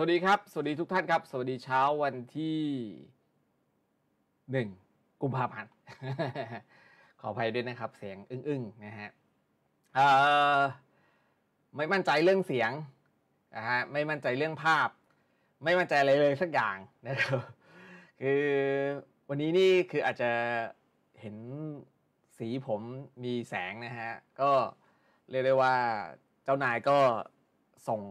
สวัสดีครับ สวัสดีทุกท่านครับ สวัสดีเช้าวันที่หนึ่งกุมภาพันธ์ขออภัยด้วยนะครับเสียงอึ้งๆนะฮะไม่มั่นใจเรื่องเสียงนะฮะ ไม่มั่นใจเรื่องภาพ ไม่มั่นใจอะไรเลยสักอย่างนะครับคือวันนี้นี่คืออาจจะเห็นสีผมมีแสงนะฮะ ก็เรียกได้ว่า เจ้านายก็ส่ง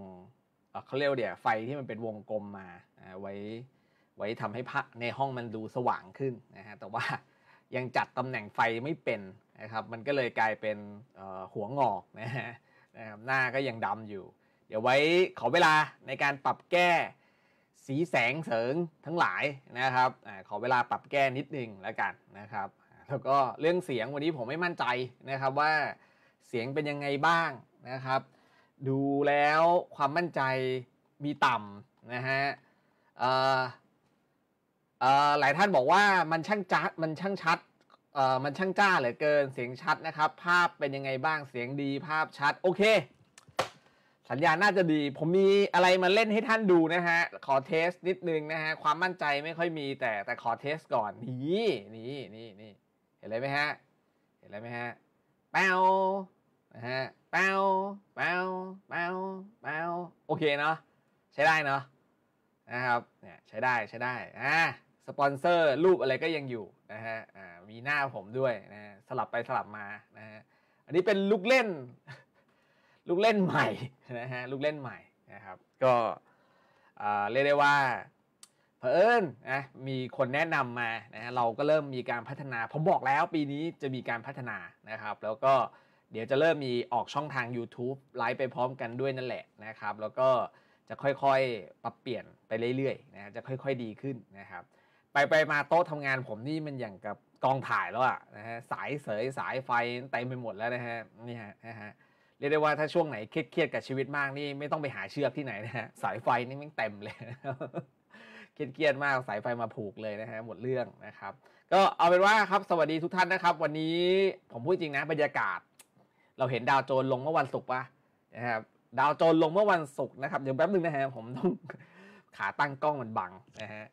เขาเรียกเดี๋ยวไฟที่มันเป็นวงกลมมา ไว้ไว้ทำให้พระในห้องมันดูสว่างขึ้นนะฮะแต่ว่ายังจัดตำแหน่งไฟไม่เป็นนะครับ มันก็เลยกลายเป็นหัวงอกนะฮะนะครับหน้าก็ยังดำอยู่ เดี๋ยวไว้ขอเวลาในการปรับแก้สีแสงเสริงทั้งหลายนะครับขอเวลาปรับแก้นิดนึงแล้วกันนะครับ แล้วก็เรื่องเสียงวันนี้ผมไม่มั่นใจนะครับว่าเสียงเป็นยังไงบ้างนะครับดูแล้วความมั่นใจมีต่ำนะฮะหลายท่านบอกว่ามันช่างจัดมันช่างชัด มันช่างจ้าเหลือเกินเสียงชัดนะครับ ภาพเป็นยังไงบ้างเสียงดีภาพชัด โอเค สัญญาณน่าจะดี ผมมีอะไรมาเล่นให้ท่านดู นะฮะขอเทสนิดนึงนะฮะความมั่นใจไม่ค่อยมี แต่แต่ขอเทสก่อนนี่นี่นี่นี่เห็นเลยไหมฮะเห็นเลยไหมฮะแป๊วฮะเป้าเป้าเป้าเป้าโอเคเนาะ ใช้ได้เนาะ นะครับ เนี่ย ใช้ได้ ใช้ได้ อ่า สปอนเซอร์รูปอะไรก็ยังอยู่นะฮะ อ่า มีหน้าผมด้วยนะสลับไปสลับมา นะฮะ อันนี้เป็นลูกเล่นลูกเล่นใหม่นะฮะลูกเล่นใหม่นะครับ ก็เรียกได้ว่าเพิ่นะมีคนแนะนำมานะฮะเราก็เริ่มมีการพัฒนา ผมบอกแล้วปีนี้จะมีการพัฒนา นะครับ แล้วก็เดี๋ยวจะเริ่มมีออกช่องทาง YouTube ไลฟ์ไปพร้อมกันด้วยนั่นแหละนะครับ แล้วก็จะค่อยๆ ปรับเปลี่ยนไปเรื่อยๆนะ จะค่อยๆ ดีขึ้นนะครับ ไปๆมาโต๊ะทำงานผมนี่มันอย่างกับกองถ่ายแล้วอะนะฮะสายเสยสายไฟเต็มไปหมดแล้วนะฮะ นี่ฮะนะฮะเรียกได้ว่าถ้าช่วงไหนเครียดๆกับชีวิตมากนี่ไม่ต้องไปหาเชือกที่ไหนนะฮะสายไฟนี่มันเต็มเลยเครียดๆมากสายไฟมาผูกเลยนะฮะหมดเรื่องนะครับก็เอาเป็นว่าครับสวัสดีทุกท่านนะครับ วันนี้ผมพูดจริงนะบรรยากาศเราเห็นดาวโจนลงเมื่อวันศุกร์ป่ะนะครับดาวโจนลงเมื่อวันศุกร์นะครับเดี๋ยวแป๊บนึงนะฮะผมต้องขาตั้งกล้องมันบังนะฮะ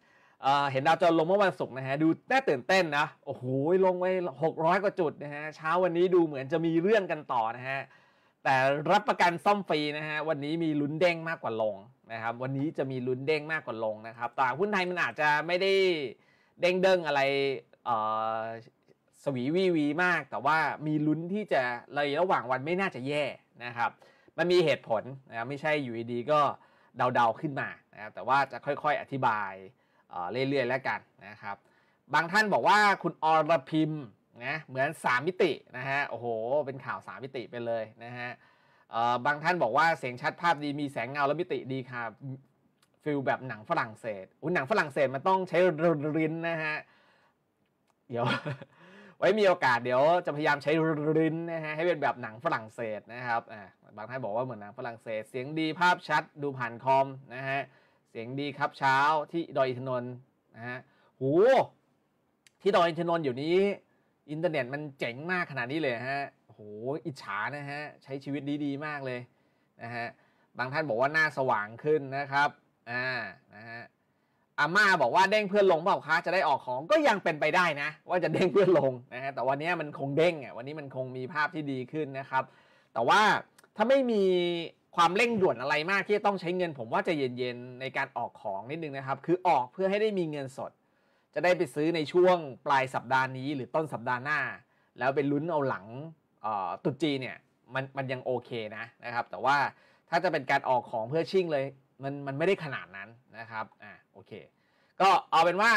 เห็นดาวโจนลงเมื่อวันศุกร์นะฮะดูน่าตื่นเต้นนะโอ้โหลงไป600 กว่าจุดนะฮะเช้าวันนี้ดูเหมือนจะมีเรื่องกันต่อนะฮะแต่รับประกันซ่อมฟรีนะฮะวันนี้มีลุ้นเด้งมากกว่าลงนะครับวันนี้จะมีลุ้นเด้งมากกว่าลงนะครับตลาดหุ้นไทยมันอาจจะไม่ได้เด้งเด้งอะไรสวีวีวีมากแต่ว่ามีลุ้นที่จะเลยระหว่างวันไม่น่าจะแย่นะครับมันมีเหตุผลนะไม่ใช่อยู่ดีก็เดาๆขึ้นมานะครับแต่ว่าจะค่อยๆ อธิบายเรื่อยๆแล้วกันนะครับ บางท่านบอกว่าคุณอรพิมนะเหมือน 3 มิตินะฮะโอ้โหเป็นข่าว3มิติไปเลยนะฮะบางท่านบอกว่าเสียงชัดภาพดีมีแสงเงาและมิติดีค่ะฟิลแบบหนังฝรั่งเศสอุ้หนังฝรั่งเศสมันต้องใช้รินนะฮะเดี๋ยวไว้มีโอกาสเดี๋ยวจะพยายามใช้ริ้นนะฮะให้เป็นแบบหนังฝรั่งเศสนะครับ อ่า บางท่านบอกว่าเหมือนหนังฝรั่งเศส เสียงดีภาพชัดดูผ่านคอมนะฮะเสียงดีครับเช้าที่ดอยอินทนนท์นะฮะ โหที่ดอยอินทนนท์อยู่นี้ อินเทอร์เน็ตมันเจ๋งมากขนาดนี้เลยฮะโหอิจฉานะฮะใช้ชีวิตดีๆ มากเลยนะฮะบางท่านบอกว่าหน้าสว่างขึ้นนะครับอ่านะฮะอาม่าบอกว่าเด้งเพื่อนลงเปล่าคะจะได้ออกของก็ยังเป็นไปได้นะ ว่าจะเด้งเพื่อนลงนะฮะแต่วันนี้มันคงเด้งอ่ะวันนี้มันคงมีภาพที่ดีขึ้นนะครับ แต่ว่าถ้าไม่มีความเร่งด่วนอะไรมากที่ต้องใช้เงินผมว่าจะเย็นๆในการออกของนิดนึงนะครับ คือออกเพื่อให้ได้มีเงินสด จะได้ไปซื้อในช่วงปลายสัปดาห์นี้ หรือต้นสัปดาห์หน้า แล้วไปลุ้นเอาหลังตุจีเนี่ยมันมันยังโอเคนะนะครับ แต่ว่าถ้าจะเป็นการออกของเพื่อชิ่งเลย มันมันไม่ได้ขนาดนั้นนะครับอ่าโอเค ก็เอาเป็นว่า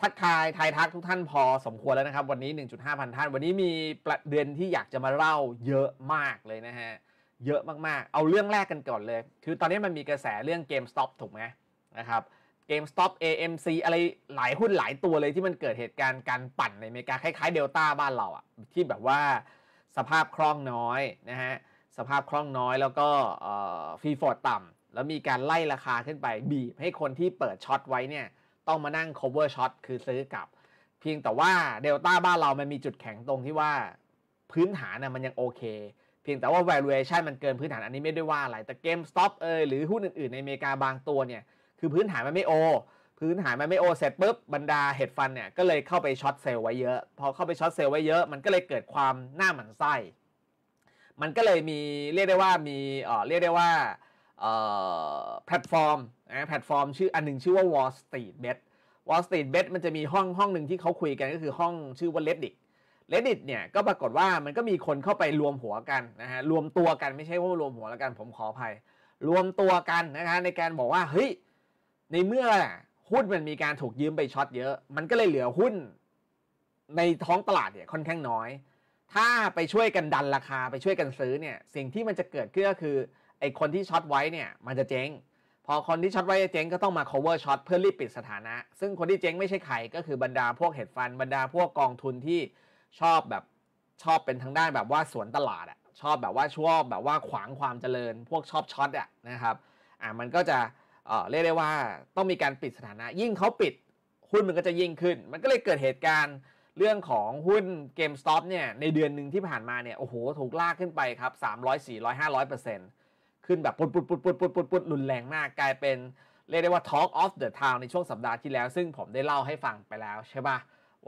ทักทายทายทักทุกท่านพอสมควรแล้วนะครับ วันนี้ 1.5 พันท่าน วันนี้มีประเด็นที่อยากจะมาเล่าเยอะมากเลยนะฮะ เยอะมากๆ เอาเรื่องแรกกันก่อนเลย คือตอนนี้มันมีกระแสเรื่อง GameStop ถูกไหมนะครับเกมสต็อป AMC อะไรหลายหุ้นหลายตัวเลยที่มันเกิดเหตุการณ์การปั่นในอเมริกา คล้ายๆ เดลต้าบ้านเราอะที่แบบว่าสภาพคล่องน้อยนะฮะ สภาพคล่องน้อยแล้วก็ฟีฟอร์ดต่แล้วมีการไล่ราคาขึ้นไปบีบให้คนที่เปิดช็อตไว้เนี่ยต้องมานั่ง cover ช็อตคือซื้อกลับ เพียงแต่ว่าเดลต้าบ้านเรามันมีจุดแข็งตรงที่ว่า พื้นฐานน่ะมันยังโอเค เพียงแต่ว่า valuation มันเกินพื้นฐานอันนี้ไม่ได้ว่าอะไร แต่ GameStop เอยหรือหุ้นอื่นๆในอเมริกาบางตัวเนี่ย คือพื้นฐานมันไม่โอ พื้นฐานมันไม่โอ เสร็จปุ๊บบรรดาเฮดฟันเนี่ยก็เลยเข้าไปช็อตเซลล์ไว้เยอะพอเข้าไปช็อตเซลล์ไว้เยอะมันก็เลยเกิดความหน้าหมันไส้ มันก็เลยมีเรียกได้ว่ามีเออเรียกได้ว่าแพลตฟอร์มนะแพลตฟอร์ม ชื่ออันนึงชื่อว่า Wall Street Bet Wall Street Bet มันจะมีห้องห้องหนึ่งที่เขาคุยกันก็คือห้องชื่อว่า Reddit Reddit เนี่ยก็ปรากฏว่ามันก็มีคนเข้าไปรวมหัวกันนะฮะรวมตัวกันไม่ใช่ว่ารวมหัวแล้วกันผมขออภัย รวมตัวกันนะคะในการบอกว่าเฮ้ยในเมื่อหุ้นมันมีการถูกยืมไปช็อตเยอะ มันก็เลยเหลือหุ้นในท้องตลาดเนี่ยค่อนข้างน้อย ถ้าไปช่วยกันดันราคาไปช่วยกันซื้อเนี่ย สิ่งที่มันจะเกิดขึ้นก็คือไอคนที่ช็อตไว้เนี่ยมันจะเจ๊งพอคนที่ช็อตไว้จะเจ๊งก็ต้องมา cover ช็อตเพื่อรีบปิดสถานะ ซึ่งคนที่เจ๊งไม่ใช่ใครก็คือบรรดาพวกเฮดฟันบรรดาพวกกองทุนที่ชอบแบบชอบเป็นทางด้านแบบว่าสวนตลาดอะชอบแบบว่าชอบแบบว่าขวางความเจริญพวกชอบช็อตอะนะครับอ่ามันก็จะเออเรียกได้ว่าต้องมีการปิดสถานะ ยิ่งเขาปิดหุ้นมันก็จะยิ่งขึ้น มันก็เลยเกิดเหตุการณ์เรื่องของหุ้นเกมสต็อปเนี่ยในเดือนหนึ่งที่ผ่านมาเนี่ยโอ้โหถูกลากขึ้นไปครับ300 400 500เปอร์เซ็นต์ขึ้นแบบปุดปุดปุดปุดปุดปุดปุรุนแรงมาก กลายเป็นเรียกได้ว่า Talk of the Town ในช่วงสัปดาห์ที่แล้ว ซึ่งผมได้เล่าให้ฟังไปแล้วใช่ปะ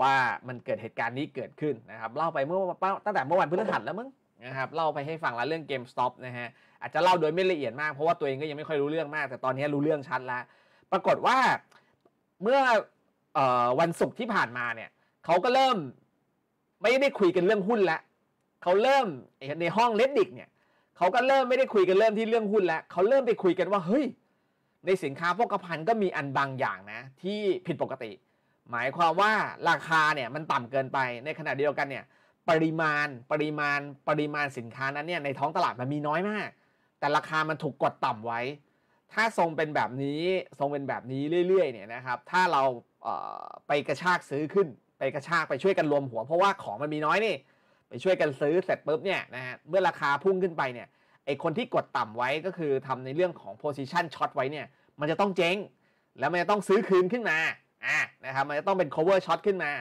ว่ามันเกิดเหตุการณ์นี้เกิดขึ้นนะครับเล่าไปเมื่อตั้งแต่เมื่อวันพฤหัสแล้วมั้งนะครับเล่าไปให้ฟังแล้วเรื่อง GameStop นะฮะอาจจะเล่าโดยไม่ละเอียดมาก เพราะว่าตัวเองก็ยังไม่ค่อยรู้เรื่องมาก แต่ตอนนี้รู้เรื่องชัดแล้ว ปรากฏว่าเมื่ออวันศุกร์ที่ผ่านมาเนี่ยเขาก็เริ่ม ไม่ได้คุยกันเรื่องหุ้นละเขาเริ่มในห้องเลดดิกเนี่ยเขาก็เริ่มไม่ได้คุยกันเริ่มที่เรื่องหุ้นแล้วเขาเริ่มไปคุยกันว่าเฮ้ย ในสินค้าโภคภัณฑ์ก็มีอันบางอย่างนะที่ผิดปกติ หมายความว่าราคาเนี่ยมันต่ำเกินไปในขณะเดียวกันเนี่ยปริมาณปริมาณปริมาณสินค้านั้นเนี่ยในท้องตลาดมันมีน้อยมาก แต่ราคามันถูกกดต่ำไว้ ถ้าทรงเป็นแบบนี้ทรงเป็นแบบนี้เรื่อยๆเนี่ยนะครับถ้าเราเไปกระชากซื้อขึ้นไปกระชากไปช่วยกันรวมหัว เพราะว่าของมันมีน้อยนี่ไปช่วยกันซื้อ เสร็จปุ๊บเนี่ยนะฮะเมื่อราคาพุ่งขึ้นไปเนี่ยไอคนที่กดต่ำไว้ก็คือทำในเรื่องของ position short ไว้เนี่ย มันจะต้องเจ๊ง แล้วมันจะต้องซื้อคืนขึ้นมาอ่านะครับมันจะต้องเป็น cover short ขึ้นมา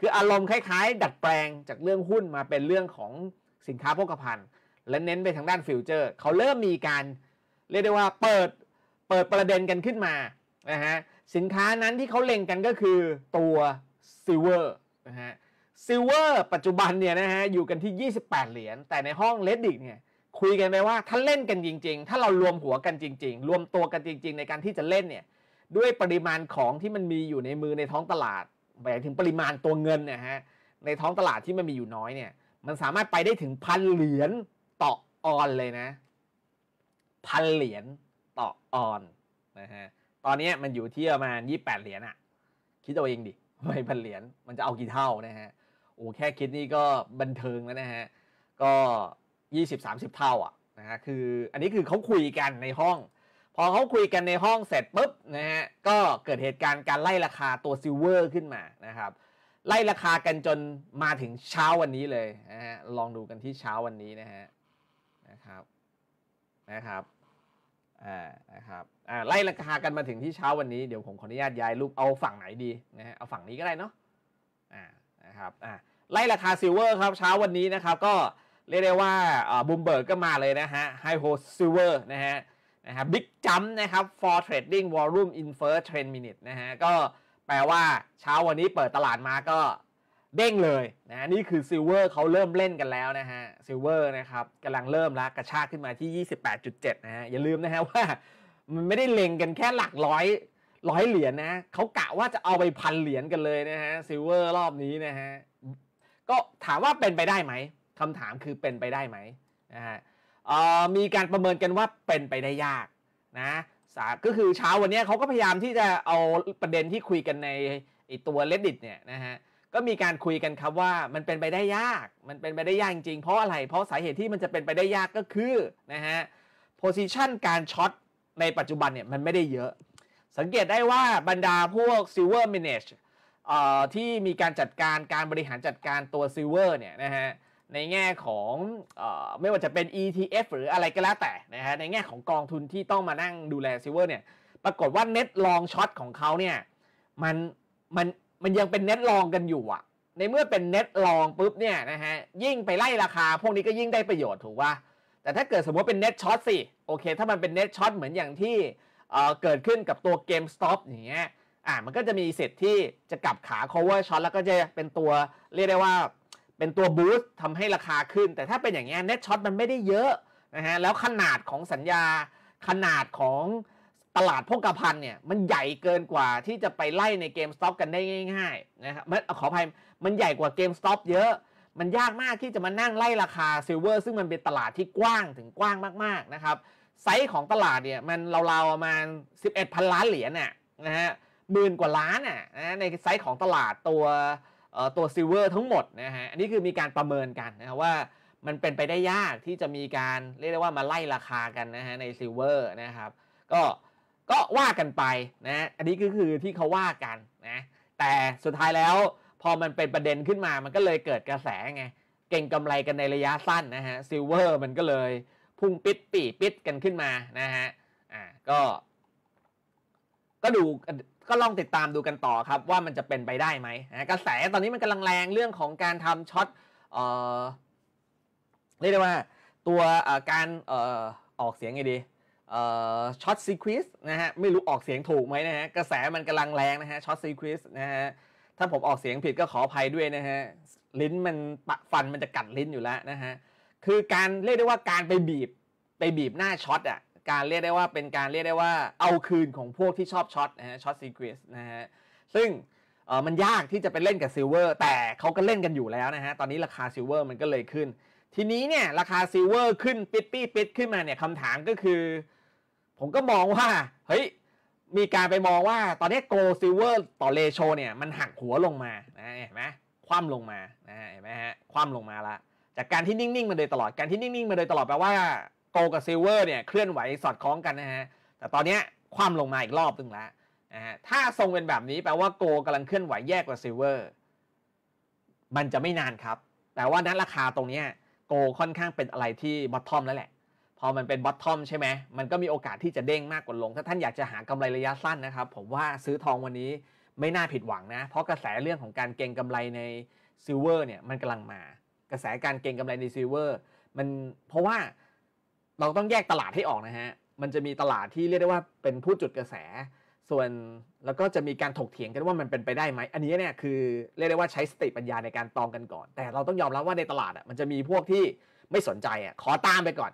คืออารมณ์คล้ายๆ ดัดแปลงจากเรื่องหุ้นมาเป็นเรื่องของสินค้าโภคภัณฑ์ และเน้นไปทางด้านฟิวเจอร์เขาเริ่มมีการ เรียกได้ว่าเปิดเปิดประเด็นกันขึ้นมานะฮะสินค้านั้นที่เขาเล็งกันก็คือตัวซิลเวอร์นะฮะซิลเวอร์ปัจจุบันเนี่ยนะฮะอยู่กันที่ 28 เหรียญแต่ในห้องเลดดิกเนี่ยคุยกันไปว่าถ้าเล่นกันจริง ๆ ถ้าเรารวมหัวกันจริง ๆ รวมตัวกันจริง ๆ ในการที่จะเล่นเนี่ยด้วยปริมาณของที่มันมีอยู่ในมือในท้องตลาดหมายถึงปริมาณตัวเงินนะฮะในท้องตลาดที่มันมีอยู่น้อยเนี่ยมันสามารถไปได้ถึงพันเหรียญต่อออนเลยนะพันเหรียญต่อออนนะฮะตอนนี้มันอยู่ที่ประมาณ 28 เหรียญอะคิดเอาเองดิไม่พันเหรียญมันจะเอากี่เท่านะฮะโอ้แค่คิดนี่ก็บันเทิงแล้วนะฮะ ก็ยี่สสิบามสิบเท่าอ่ะนะฮะ คืออันนี้คือเขาคุยกันในห้อง พอเขาคุยกันในห้องเสร็จปุ๊บนะฮะ ก็เกิดเหตุการณ์การไล่ราคาตัวซิลเวอร์ขึ้นมานะครับ ไล่ราคากันจนมาถึงเช้าวันนี้เลยนะฮะ ลองดูกันที่เช้าวันนี้นะฮะ นะครับ นะครับ อ่า นะครับ อ่าไล่ราคากันมาถึงที่เช้าวันนี้ เดี๋ยวผมขออนุญาตย้ายรูปเอาฝั่งไหนดีนะฮะ เอาฝั่งนี้ก็ได้เนาะ อ่าครับไล่ราคาซิลเวอร์ครับเช้าวันนี้นะครับ ก็เรียกได้ว่าบูมเบิร์กก็มาเลยนะฮะไฮโฮซิลเวอร์นะฮะนะฮะบิ๊กจัมนะครับ for trading volume in first t trend minute นะฮะก็แปลว่าเช้าวันนี้เปิดตลาดมาก็เด้งเลยนะนี่คือซิลเวอร์เขาเริ่มเล่นกันแล้วนะฮะซิลเวอร์นะครับกำลังเริ่มแล้วกระชากขึ้นมาที่ 28.7 นะฮะ อย่าลืมนะฮะว่า มันไม่ได้เล็งกันแค่หลักร้อยร้อยเหรียญนะเขากะว่าจะเอาไปพันเหรียญกันเลยนะฮะซิลเวอร์รอบนี้นะฮะ ก็ถามว่าเป็นไปได้ไหมคำถามคือเป็นไปได้ไหมนะฮะมีการประเมินกันว่าเป็นไปได้ยากนะก็คือเช้าวันนี้เขาก็พยายามที่จะเอาประเด็นที่คุยกันในตัว reddit เนี่ยนะฮะ ก็มีการคุยกันครับว่ามันเป็นไปได้ยาก มันเป็นไปได้ยากจริง เพราะอะไร เพราะสาเหตุที่มันจะเป็นไปได้ยากก็คือนะฮะโพซิชันการช็อตในปัจจุบันเนี่ยมันไม่ได้เยอะสังเกตได้ว่าบรรดาพวก Silver Manage ที่มีการจัดการการบริหารจัดการตัว Silver เนี่ยนะฮะในแง่ของอไม่ว่าจะเป็น ETF หรืออะไรก็แล้วแต่นะฮะในแง่ของกองทุนที่ต้องมานั่งดูแล Silver เนี่ยปรากฏว่าเน็ตลองช็อตของเขาเนี่ยมันมันมันยังเป็นเน็ตลองกันอยู่อะในเมื่อเป็นเน็ตลองปุ๊บเนี่ยนะฮะยิ่งไปไล่ราคาพวกนี้ก็ยิ่งได้ประโยชน์ถูกป่ะแต่ถ้าเกิดสมมติเป็นเน็ตช็อตสิ โอเคถ้ามันเป็นเน็ตช็อตเหมือนอย่างที่เกิดขึ้นกับตัวเกมสต็อปอย่างเงี้ย อ่า มันก็จะมีสิทธิ์ที่จะกลับขา cover shot แล้วก็จะเป็นตัวเรียกได้ว่าเป็นตัวบูสต์ทำให้ราคาขึ้น แต่ถ้าเป็นอย่างเงี้ย net shot มันไม่ได้เยอะนะฮะ แล้วขนาดของสัญญาขนาดของตลาดพกระพันเนี่ย มันใหญ่เกินกว่าที่จะไปไล่ในเกมสต็อปกันได้ง่ายๆนะครับขออภัยมันใหญ่กว่าเกมสต็อปเยอะ มันยากมากที่จะมานั่งไล่ราคาซิลเวอร์ซึ่งมันเป็นตลาดที่กว้างถึงกว้างมากๆนะครับไซส์ของตลาดเนี่ยมันราวๆประมาณ11พันล้านเหรียญน่ะนะฮะหมื่นกว่าล้านน่ะนะในไซส์ของตลาดตัวตัวซิลเวอร์ทั้งหมดนะฮะอันนี้คือมีการประเมินกันนะว่ามันเป็นไปได้ยากที่จะมีการเรียกได้ว่ามาไล่ราคากันนะฮะในซิลเวอร์นะครับก็ก็ว่ากันไปนะอันนี้ก็คือที่เขาว่ากันนะแต่สุดท้ายแล้วพอมันเป็นประเด็นขึ้นมามันก็เลยเกิดกระแสไงเก่งกำไรกันในระยะสั้นนะฮะซิลเวอร์มันก็เลยพุ่งปิดปีปิดกันขึ้นมานะฮะ อ่า ก็ ก็ดู ก็ลองติดตามดูกันต่อครับว่ามันจะเป็นไปได้ไหมนะกระแสตอนนี้มันกำลังแรงเรื่องของการทำช็อต เอ่อ เรียกได้ว่าตัวการเอ่อออกเสียงไงดีช็อตซีควิสนะฮะไม่รู้ออกเสียงถูกไหมนะฮะกระแสมันกำลังแรงนะฮะช็อตซีควิสนะฮะ ถ้าผมออกเสียงผิดก็ขออภัยด้วยนะฮะลิ้นมันปะฟันมันจะกัดลิ้นอยู่แล้วนะฮะคือการเรียกได้ว่าการไปบีบไปบีบหน้าช็อตอ่ะการเรียกได้ว่าเป็นการเรียกได้ว่าเอาคืนของพวกที่ชอบช็อตนะฮะช็อตซีเกรสนะฮะซึ่งเออมันยากที่จะไปเล่นกับซิลเวอร์แต่เขาก็เล่นกันอยู่แล้วนะฮะตอนนี้ราคาซิลเวอร์มันก็เลยขึ้น ทีนี้เนี่ยราคาซิลเวอร์ขึ้น ปิดปี้ปิดขึ้นมาเนี่ยคำถามก็คือ ผมก็มองว่าเฮ้ยมีการไปมองว่าตอนนี้โกลซิลเวอร์ต่อเลโชเนี่ยมันหักหัวลงมานะเห็นไหมคว่ำลงมานะเห็นไหมฮะคว่ำลงมาละจากการที่นิ่งๆมาโดยตลอด การที่นิ่งๆมาโดยตลอดแปลว่าโกลกับซิลเวอร์เนี่ยเคลื่อนไหวสอดคล้องกันนะฮะ แต่ตอนนี้ความลงมาอีกรอบนึงแล้วนะฮะถ้าทรงเป็นแบบนี้แปลว่าโกลกำลังเคลื่อนไหวแยกกว่าซิลเวอร์ มันจะไม่นานครับ แต่ว่านั้นราคาตรงนี้โกค่อนข้างเป็นอะไรที่บอททอมแล้วแหละ พอมันเป็นบอททอมใช่ไหม มันก็มีโอกาสที่จะเด้งมากกว่าลง ถ้าท่านอยากจะหากำไรระยะสั้นนะครับ ผมว่าซื้อทองวันนี้ไม่น่าผิดหวังนะ เพราะกระแสเรื่องของการเก็งกำไรในซิลเวอร์เนี่ยมันกำลังมากระแสการเก็งกำไรในซีเวอร์มันเพราะว่าเราต้องแยกตลาดให้ออกนะฮะมันจะมีตลาดที่เรียกได้ว่าเป็นผู้จุดกระแส ส่วนแล้วก็จะมีการถกเถียงกันว่ามันเป็นไปได้ไหม อันนี้เนี่ยคือเรียกได้ว่าใช้สติปัญญาในการตองกันก่อน แต่เราต้องยอมรับว่าในตลาดอ่ะมันจะมีพวกที่ไม่สนใจอ่ะขอตามไปก่อน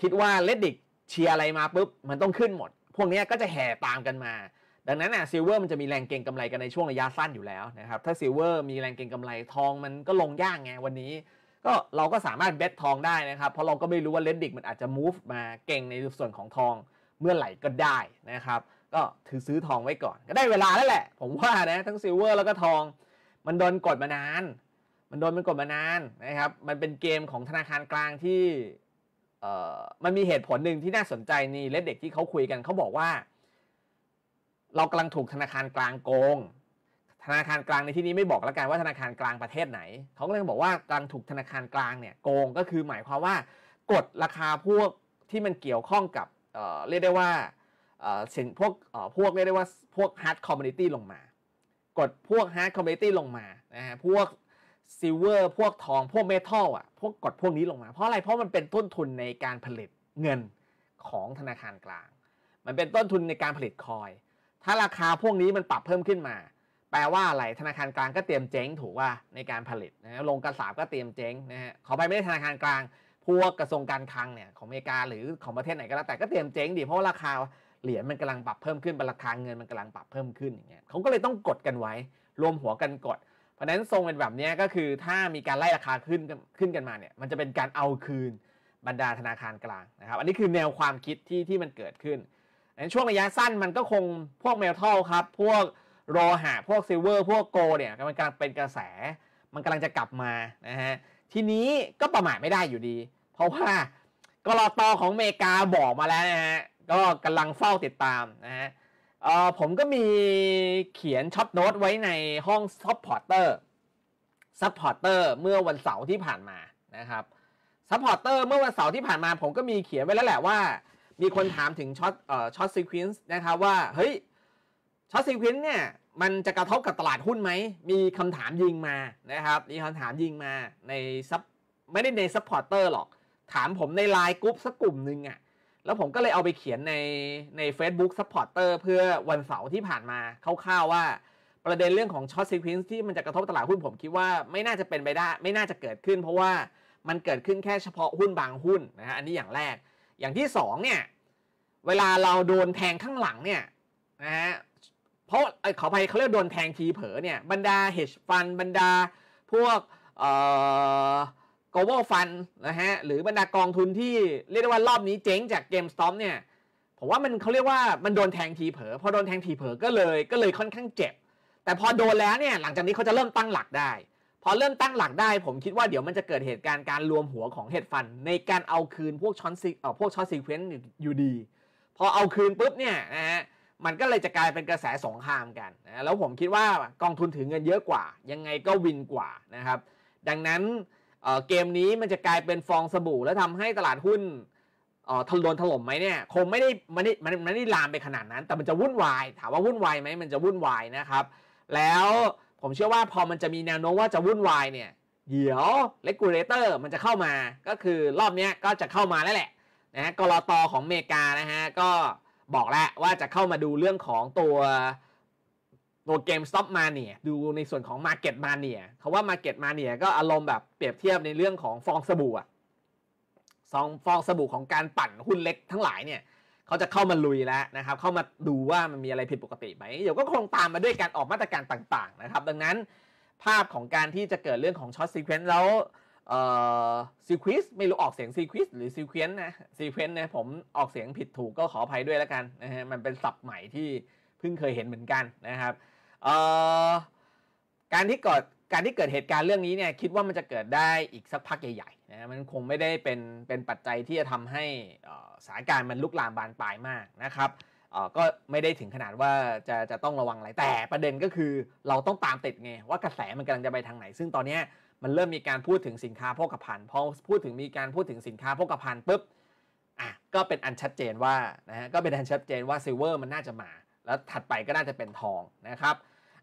คิดว่าเลดดิกเชียร์อะไรมาปุ๊บมันต้องขึ้นหมด พวกนี้ก็จะแห่ตามกันมาดังนั้นอ่ะซิลเวอร์มันจะมีแรงเก็งกำไรกันในช่วงระยะสั้นอยู่แล้วนะครับถ้าซิลเวอร์มีแรงเก็งกำไรทองมันก็ลงยากไงวันนี้ก็เราก็สามารถเบสทองได้นะครับเพราะเราก็ไม่รู้ว่าเลดดิกมันอาจจะมูฟมาเก่งในส่วนของทองเมื่อไหร่ก็ได้นะครับก็ถือซื้อทองไว้ก่อนก็ได้เวลาแล้วแหละผมว่านะทั้งซิลเวอร์แล้วก็ทองมันโดนกดมานานมันโดนมันกดมานานนะครับมันเป็นเกมของธนาคารกลางที่มันมีเหตุผลหนึ่งที่น่าสนใจนี่เลดเด็กที่เขาคุยกันเขาบอกว่าเรากำลังถูกธนาคารกลางโกง ธนาคารกลางในที่นี้ไม่บอกแล้วกันว่าธนาคารกลางประเทศไหนเขาก็เลยบอกว่ากำลังถูกธนาคารกลางเนี่ยโกง ก็คือหมายความว่ากดราคาพวกที่มันเกี่ยวข้องกับเเรียกได้ว่าสินพวกพวกเรียกได้ว่าพวกฮาร์ดคอมมูนิตี้ลงมา กดพวกฮาร์ดคอมมูนิตี้ลงมานะฮะพวกซิลเวอร์พวกทอง พวกเมทัลอ่ะ พวกกดพวกนี้ลงมา เพราะอะไร เพราะมันเป็นต้นทุนในการผลิตเงินของธนาคารกลาง มันเป็นต้นทุนในการผลิตคอยถ้าราคาพวกนี้มันปรับเพิ่มขึ้นมา แปลว่าอะไรธนาคารกลางก็เตรียมเจ๊งถูกว่าในการผลิตนะฮะลงกระสาบก็เตรียมเจ๊งนะฮะขอไปไม่ได้ธนาคารกลาง พวกกระทรวงการคลังเนี่ยของอเมริกาหรือของประเทศไหนก็แล้วแต่ก็เตรียมเจ๊งดิเพราะว่าราคาเหรียญมันกำลังปรับเพิ่มขึ้นราคาเงินมันกำลังปรับเพิ่มขึ้นอย่างเงี้ยเขาก็เลยต้องกดกันไว้ รวมหัวกันกด เพราะนั้นทรงเป็นแบบนี้ก็คือ ถ้ามีการไล่ราคาขึ้นขึ้นกันมาเนี่ยมันจะเป็นการเอาคืนบรรดาธนาคารกลางนะครับอันนี้คือแนวความคิดที่ที่มันเกิดขึ้นในช่วงระยะสั้นมันก็คงพวกเมทัลครับ พวกโลหะพวกซิลเวอร์พวกโกลเนี่ยมันกำลังเป็นกระแสมันกำลังจะกลับมานะฮะทีนี้ก็ประมาทไม่ได้อยู่ดี เพราะว่ากรอตอของเมกาบอกมาแล้วนะฮะก็กำลังเฝ้าติดตามนะฮะเออผมก็มีเขียนช็อตโน้ตไว้ในห้องซับพอร์เตอร์ซับพอร์เตอร์เมื่อวันเสาร์ที่ผ่านมานะครับซับพอร์เตอร์เมื่อวันเสาร์ที่ผ่านมาผมก็มีเขียนไว้แล้วแหละว่ามีคนถามถึงช็อต เอ่อ ช็อตซีควินซ์นะครับว่า เฮ้ย ช็อตซีควินซ์เนี่ย มันจะกระทบกับตลาดหุ้นไหม มีคำถามยิงมา นะครับ มีคำถามยิงมา ในซับ ไม่ได้ในซัพพอร์เตอร์หรอก ถามผมในไลน์กรุ๊ปสักกลุ่มหนึ่งอะแล้วผมก็เลยเอาไปเขียนในใน a c e b o o k Supporter เพื่อวันเสาร์ที่ผ่านมาคร่าวๆว่าประเด็นเรื่องของช็อตซีควินซ์ที่มันจะกระทบตลาดหุ้นผมคิดว่าไม่น่าจะเป็นไปได้ไม่น่าจะเกิดขึ้น เพราะว่ามันเกิดขึ้นแค่เฉพาะหุ้นบางหุ้นนะฮะ อันนี้อย่างแรกอย่างที่สองเนี่ยเวลาเราโดนแทงข้างหลังเนี่ยนะฮะเพราะขออภัยเขาเรียกโดนแทงทีเผลอเนี่ยบรรดาเฮชฟันบรรดาพวกเอ่อ global ฟันนะฮะหรือบรรดากองทุนที่เรียกว่ารอบนี้เจ๊งจากเกมสตอมเนี่ยผมว่ามันเขาเรียกว่ามัน โดนแทงทีเผลอพอโดนแทงทีเผลอก็เลยก็เลยค่อนข้างเจ็บ แต่พอโดนแล้วเนี่ยหลังจากนี้เขาจะเริ่มตั้งหลักได้พอเริ่มตั้งหลักได้ผมคิดว่าเดี๋ยวมันจะเกิดเหตุการณ์การรวมหัวของเฮดฟัน ในการเอาคืนพวกช้อนซีเอ่อพวกช้อนซีเควนต์อยู่ดี พอเอาคืนปุ๊บเนี่ยนะฮะมันก็เลยจะกลายเป็นกระแสสงครามกันนะแล้วผมคิดว่ากองทุนถือเงินเยอะกว่ายังไงก็วินกว่านะครับดังนั้นเเกมนี้มันจะกลายเป็นฟองสบู่ แล้วทำให้ตลาดหุ้นทะลนถล่มไหมเนี่ยคงไม่ได้มันไม่มันไม่ได้ลามไปขนาดนั้น แต่มันจะวุ่นวายถามว่าวุ่นวายไหมมันจะวุ่นวายนะครับ แล้วผมเชื่อว่าพอมันจะมีแนวโน้มว่าจะวุ่นวายเนี่ย เดี๋ยวเลกูเลเตอร์มันจะเข้ามา ก็คือรอบนี้ก็จะเข้ามาแล้วแหละนะฮะกรอตอของเมกานะฮะก็บอกแล้วว่าจะเข้ามาดูเรื่องของตัวตัวเกมสต็อปมาเนียดูในส่วนของมาเก็ตมาเนียเขาว่ามาเก็ตมาเนียก็อารมณ์แบบเปรียบเทียบในเรื่องของฟองสบู่อะฟองฟองสบู่ของการปั่นหุ้นเล็กทั้งหลายเนี่ยเขาจะเข้ามาลุยแล้วนะครับ เข้ามาดูว่ามันมีอะไรผิดปกติไหมเดี๋ยวก็คงตามมาด้วยการออกมาตรการต่างๆนะครับ ดังนั้นภาพของการที่จะเกิดเรื่องของช็อตซีเควนต์แล้วซีควิสไม่รู้ออกเสียงซีควิสหรือซีเควนต์นะซีเควนต์นะผมออกเสียงผิดถูกก็ขออภัยด้วยแล้วกันนะฮะ มันเป็นศัพท์ใหม่ที่เพิ่งเคยเห็นเหมือนกันนะครับการที่เกิดการที่เกิดเหตุการณ์เรื่องนี้เนี่ยคิดว่ามันจะเกิดได้อีกสักพักใหญ่นะมันคงไม่ได้เป็นเป็นปัจจัยที่จะทำให้สถานการณ์มันลุกลามบานปลายมากนะครับก็ไม่ได้ถึงขนาดว่าจะจะต้องระวังอะไร แต่ประเด็นก็คือเราต้องตามติดไงว่ากระแสมันกำลังจะไปทางไหน ซึ่งตอนนี้มันเริ่มมีการพูดถึงสินค้าโภคภัณฑ์พอพูดถึงมีการพูดถึงสินค้าโภคภัณฑ์ปุ๊บ อ่ะ ก็เป็นอันชัดเจนว่านะฮะก็เป็นอันชัดเจนว่าซิลเวอร์มันน่าจะมา แล้วถัดไปก็น่าจะเป็นทองนะครับ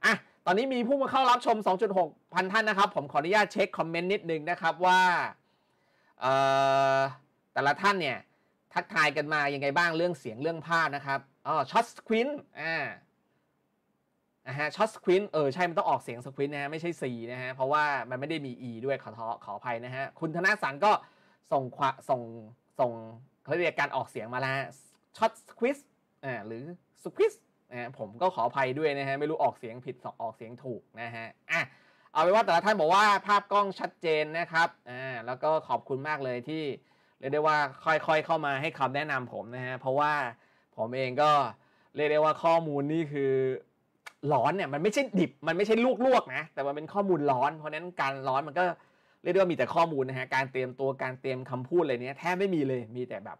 อ่ะ ตอนนี้มีผู้มาเข้ารับชม2.6พันท่านนะครับ ผมขออนุญาตเช็คคอมเมนต์นิดนึงนะครับว่าแต่ละท่านเนี่ยทักทายกันมายังไงบ้างเรื่องเสียงเรื่องภาพนะครับอ๋อช็อตสควินอ่านะฮะช็อตสควินเออใช่มันต้องออกเสียงสควินนะฮะไม่ใช่สีนะฮะเพราะว่ามันไม่ได้มี e ด้วยขอทอขออภัยนะฮะคุณธนาสังก็ส่งควาส่งส่งเขาเรียกการออกเสียงมาแล้วช็อตสควิสอ่าหรือสควิสนะผมก็ขออภัยด้วยนะฮะไม่รู้ออกเสียงผิดออกเสียงถูกนะฮะอ่ะเอาไปว่าแต่ละท่านบอกว่าภาพกล้องชัดเจนนะครับอ่าแล้วก็ขอบคุณมากเลยที่เรียกได้ว่าค่อยๆเข้ามาให้คำแนะนำผมนะฮะ เพราะว่าผมเองก็เรียกได้ว่าข้อมูลนี่คือร้อนเนี่ยมันไม่ใช่ดิบมันไม่ใช่ลวกๆนะแต่มันเป็นข้อมูลร้อน เพราะนั้นการร้อนมันก็เรียกได้ว่ามีแต่ข้อมูลนะฮะการเตรียมตัวการเตรียมคำพูดอะไรเนี้ยแทบไม่มีเลยมีแต่แบบ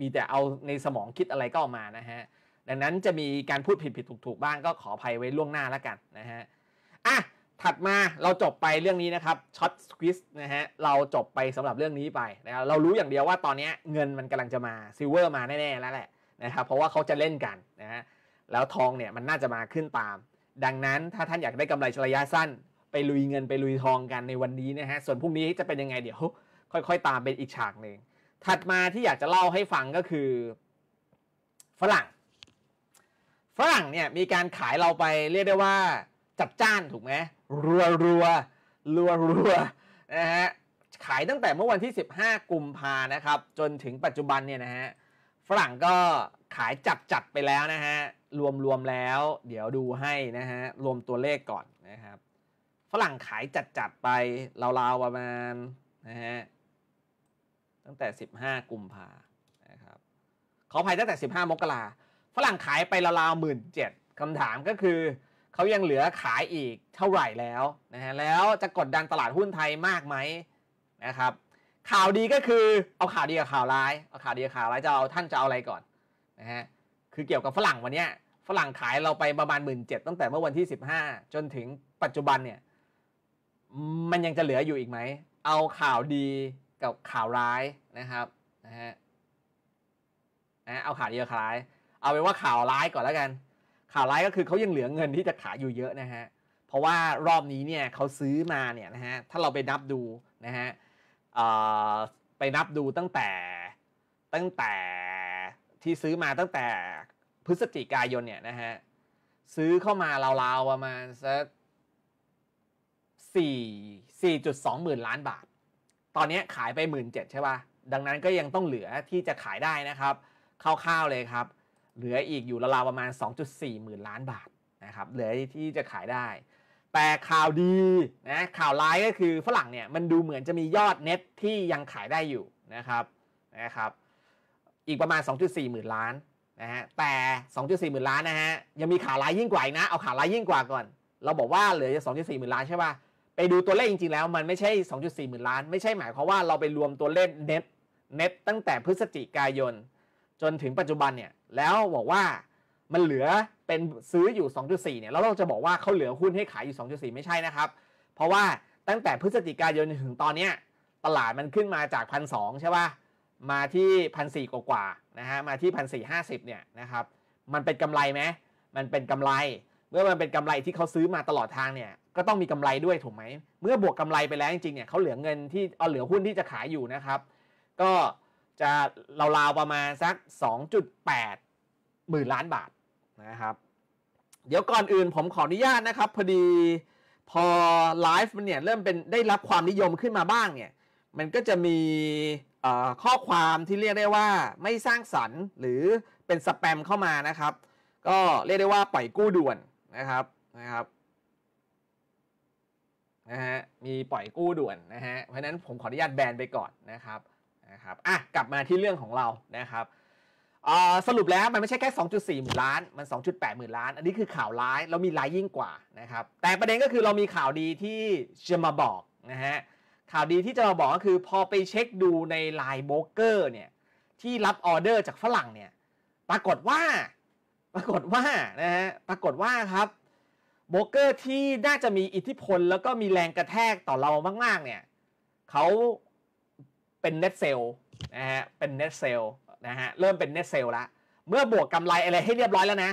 มีแต่เอาในสมองคิดอะไรก็ออกมานะฮะดังนั้นจะมีการพูดผิดผิดถูกถูกบ้างก็ขออภัยไว้ล่วงหน้าแล้วกันนะฮะอ่ะถัดมาเราจบไปเรื่องนี้นะครับช็อตสควิสนะฮะเราจบไปสำหรับเรื่องนี้ไปนะครับเรารู้อย่างเดียวว่าตอนนี้เงินมันกำลังจะมา ซิลเวอร์มาแน่ๆแล้วแหละนะครับเพราะว่าเขาจะเล่นกันนะฮะแล้วทองเนี่ยมันน่าจะมาขึ้นตาม ดังนั้นถ้าท่านอยากได้กำไรระยะสั้น ไปลุยเงิน ไปลุยทองกันในวันนี้นะฮะส่วนพรุ่งนี้จะเป็นยังไงเดี๋ยวค่อย ๆ ตามเป็นอีกฉากหนึ่งถัดมาที่อยากจะเล่าให้ฟังก็คือฝรั่ง ฝรั่งเนี่ยมีการขายเราไปเรียกได้ว่าจัดจ้านถูกไหมรัวรัวรัวรัวนะฮะ ขายตั้งแต่เมื่อวันที่ 15กุมภานะครับ จนถึงปัจจุบันเนี่ยนะฮะ ฝรั่งก็ขายจัดจัดไปแล้วนะฮะ รวมรวมแล้ว เดี๋ยวดูให้นะฮะ รวมตัวเลขก่อนนะครับ ฝรั่งขายจัดจัดไปราวๆประมาณนะฮะ ตั้งแต่ 15กุมภานะครับขออภัยตั้งแต่ 15 มกราฝรั่งขายไปราวๆหมื่นเจ็ดคำถามก็คือเขายังเหลือขายอีกเท่าไหร่แล้วนะฮะ แล้วจะกดดันตลาดหุ้นไทยมากไหมนะครับ ข่าวดีก็คือเอาข่าวดีกับข่าวร้าย เอาข่าวดีกับข่าวร้ายจะเอาท่านจะเอาอะไรก่อนนะฮะ คือเกี่ยวกับฝรั่งวันนี้ฝรั่งขายเราไปประมาณ1 7ื่นตั้งแต่เมื่อวันที่ 15 จนถึงปัจจุบันเนี่ยมันยังจะเหลืออยู่อีกไหม เอาข่าวดีกับข่าวร้ายนะครับนะฮะะเอาข่าวดีกับข่าวร้าย เอาเป็นว่าข่าวร้ายก่อนแล้วกันข่าวร้ายก็คือเขายังเหลือเงินที่จะขายอยู่เยอะนะฮะ เพราะว่ารอบนี้เนี่ยเขาซื้อมาเนี่ยนะฮะ ถ้าเราไปนับดูนะฮะไปนับดูตั้งแต่ตั้งแต่ที่ซื้อมาตั้งแต่พฤศจิกายนเนี่ยนะฮะ ซื้อเข้ามาราวๆประมาณสักสี่สี่จุดสองหมื่นล้านบาท ตอนนี้ขายไปหมื่นเจ็ดใช่ป่ะ ดังนั้นก็ยังต้องเหลือที่จะขายได้นะครับ คร่าวๆเลยครับเหลืออีกอยู่ราวๆประมาณ 2.4 หมื่นล้านบาทนะครับ เหลือที่จะขายได้ แต่ข่าวดีนะข่าวร้ายก็คือฝรั่งเนี่ยมันดูเหมือนจะมียอดเน็ตที่ยังขายได้อยู่นะครับนะครับอีกประมาณ 2.4 หมื่นล้านนะฮะแต่ 2.4 หมื่นล้านนะฮะยังมีข่าวร้ายยิ่งกว่านะเอาข่าวร้ายยิ่งกว่าก่อน เราบอกว่าเหลือจะ2.4 หมื่นล้านใช่ป่ะไปดูตัวเลขจริงๆแล้วมันไม่ใช่ 2.4 หมื่นล้านไม่ใช่หมายความว่าเราไปรวมตัวเลขเน็ตเน็ตตั้งแต่พฤศจิกายนจนถึงปัจจุบันเนี่ยแล้วบอกว่ามันเหลือเป็นซื้ออยู่ 2.4 เนี่ยแล้วเราจะบอกว่าเขาเหลือหุ้นให้ขายอยู่ 2.4 ไม่ใช่นะครับเพราะว่าตั้งแต่พฤศจิกายนถึงตอนเนี้ยตลาดมันขึ้นมาจากพันสใช่ป่ะมาที่พันสกว่าๆนะฮะมาที่พันสเนี่ยนะครับมันเป็นกำไรไหมมันเป็นกำไรเมื่อมันเป็นกำไรที่เขาซื้อมาตลอดทางเนี่ยก็ต้องมีกำไรด้วยถูกไหมเมื่อบวกกำไรไปแล้วจริงๆเนี่ยเขาเหลือเงินที่เอาเหลือหุ้นที่จะขายอยู่นะครับก็จะราวๆประมาณสัก 2.8 หมื่นล้านบาทนะครับ เดี๋ยวก่อนอื่นผมขออนุญาตนะครับ พอดีพอไลฟ์มันเนี่ยเริ่มเป็นได้รับความนิยมขึ้นมาบ้างเนี่ยมันก็จะมีข้อความที่เรียกได้ว่าไม่สร้างสรรค์หรือเป็นสแปมเข้ามานะครับ ก็เรียกได้ว่าปล่อยกู้ด่วนนะครับนะครับนะฮะมีปล่อยกู้ด่วนนะฮะเพราะนั้นผมขออนุญาตแบนไปก่อนนะครับครับอ่ะกลับมาที่เรื่องของเรานะครับสรุปแล้วมันไม่ใช่แค่ 2.4หมื่นล้านมัน 2.8 หมื่นล้าน อันนี้คือข่าวร้ายเรามีร้ายยิ่งกว่านะครับแต่ประเด็นก็คือเรามีข่าวดีที่จะมาบอกนะฮะข่าวดีที่จะมาบอกก็คือพอไปเช็คดูในลายโบรกเกอร์เนี่ยที่รับออเดอร์จากฝรั่งเนี่ยปรากฏว่า ปรากฏว่านะฮะปรากฏว่าครับโบรกเกอร์ที่น่าจะมีอิทธิพลแล้วก็มีแรงกระแทกต่อเรามากๆเนี่ยเขาเป็นเน็ตเซลนะฮะ เป็นเน็ตเซลนะฮะ เริ่มเป็นเน็ตเซลละ เมื่อบวกกำไรอะไรให้เรียบร้อยแล้วนะ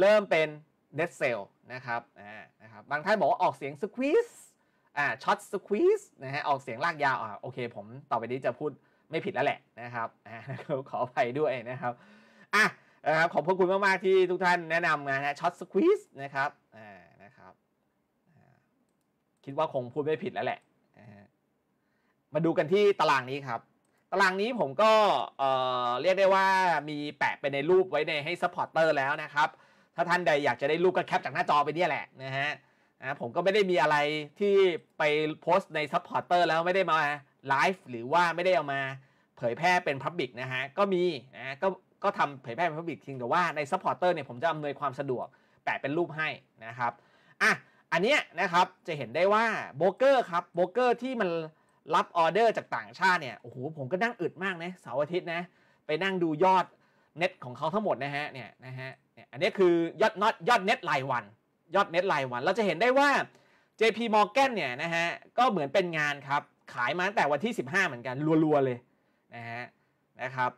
เริ่มเป็นเน็ตเซลนะครับอ่านะครับ บางท่านบอกว่าออกเสียงสควีสอ่าช็อตสควีสนะฮะ ออกเสียงลากยาวอ่าโอเคผมต่อไปนี้จะพูดไม่ผิดแล้วแหละนะครับอ่าขออภัยด้วยนะครับ อ่ะนะครับขอบพระคุณมากๆที่ทุกท่านแนะนำงานนะช็อตสควีสนะครับอ่านะครับคิดว่าคงพูดไม่ผิดแล้วแหละมาดูกันที่ตารางนี้ครับตารางนี้ผมก็เเรียกได้ว่ามีแปะไปในรูปไว้ในให้ซัพพอร์เตอร์แล้วนะครับ ถ้าท่านใดอยากจะได้รูปก็แคปจากหน้าจอไปเนี่ยแหละนะฮะนะผมก็ไม่ได้มีอะไรที่ไปโพสต์ในซัพพอร์เตอร์แล้วไม่ได้มาไลฟ์หรือว่าไม่ได้เอามาเผยแพร่เป็นพับบิกนะฮะ ก็มีนะก็ก็ทำเผยแพร่เป็นพับบิกจริงแต่ว่าในซัพพอร์เตอร์เนี่ยผมจะอำนวยความสะดวก แปะเป็นรูปให้นะครับ อ่ะ อันเนี้ยนะครับจะเห็นได้ว่าโบเกอร์ครับโบเกอร์ที่มันรับออเดอร์จากต่างชาติเนี่ยโอ้โหผมก็นั่งอึดมากนะเสาร์อาทิตย์นะไปนั่งดูยอดเน็ตของเขาทั้งหมดนะฮะเนี่ยนะฮะเนี่ยอันนี้คือยอดน็อตยอดเน็ตรายวัน ยอดเน็ตรายวันเราจะเห็นได้ว่า JP Morgan เนี่ยนะฮะก็เหมือนเป็นงานครับขายมาตั้งแต่วันที่ 15 เหมือนกันรัวๆเลยนะฮะนะครับ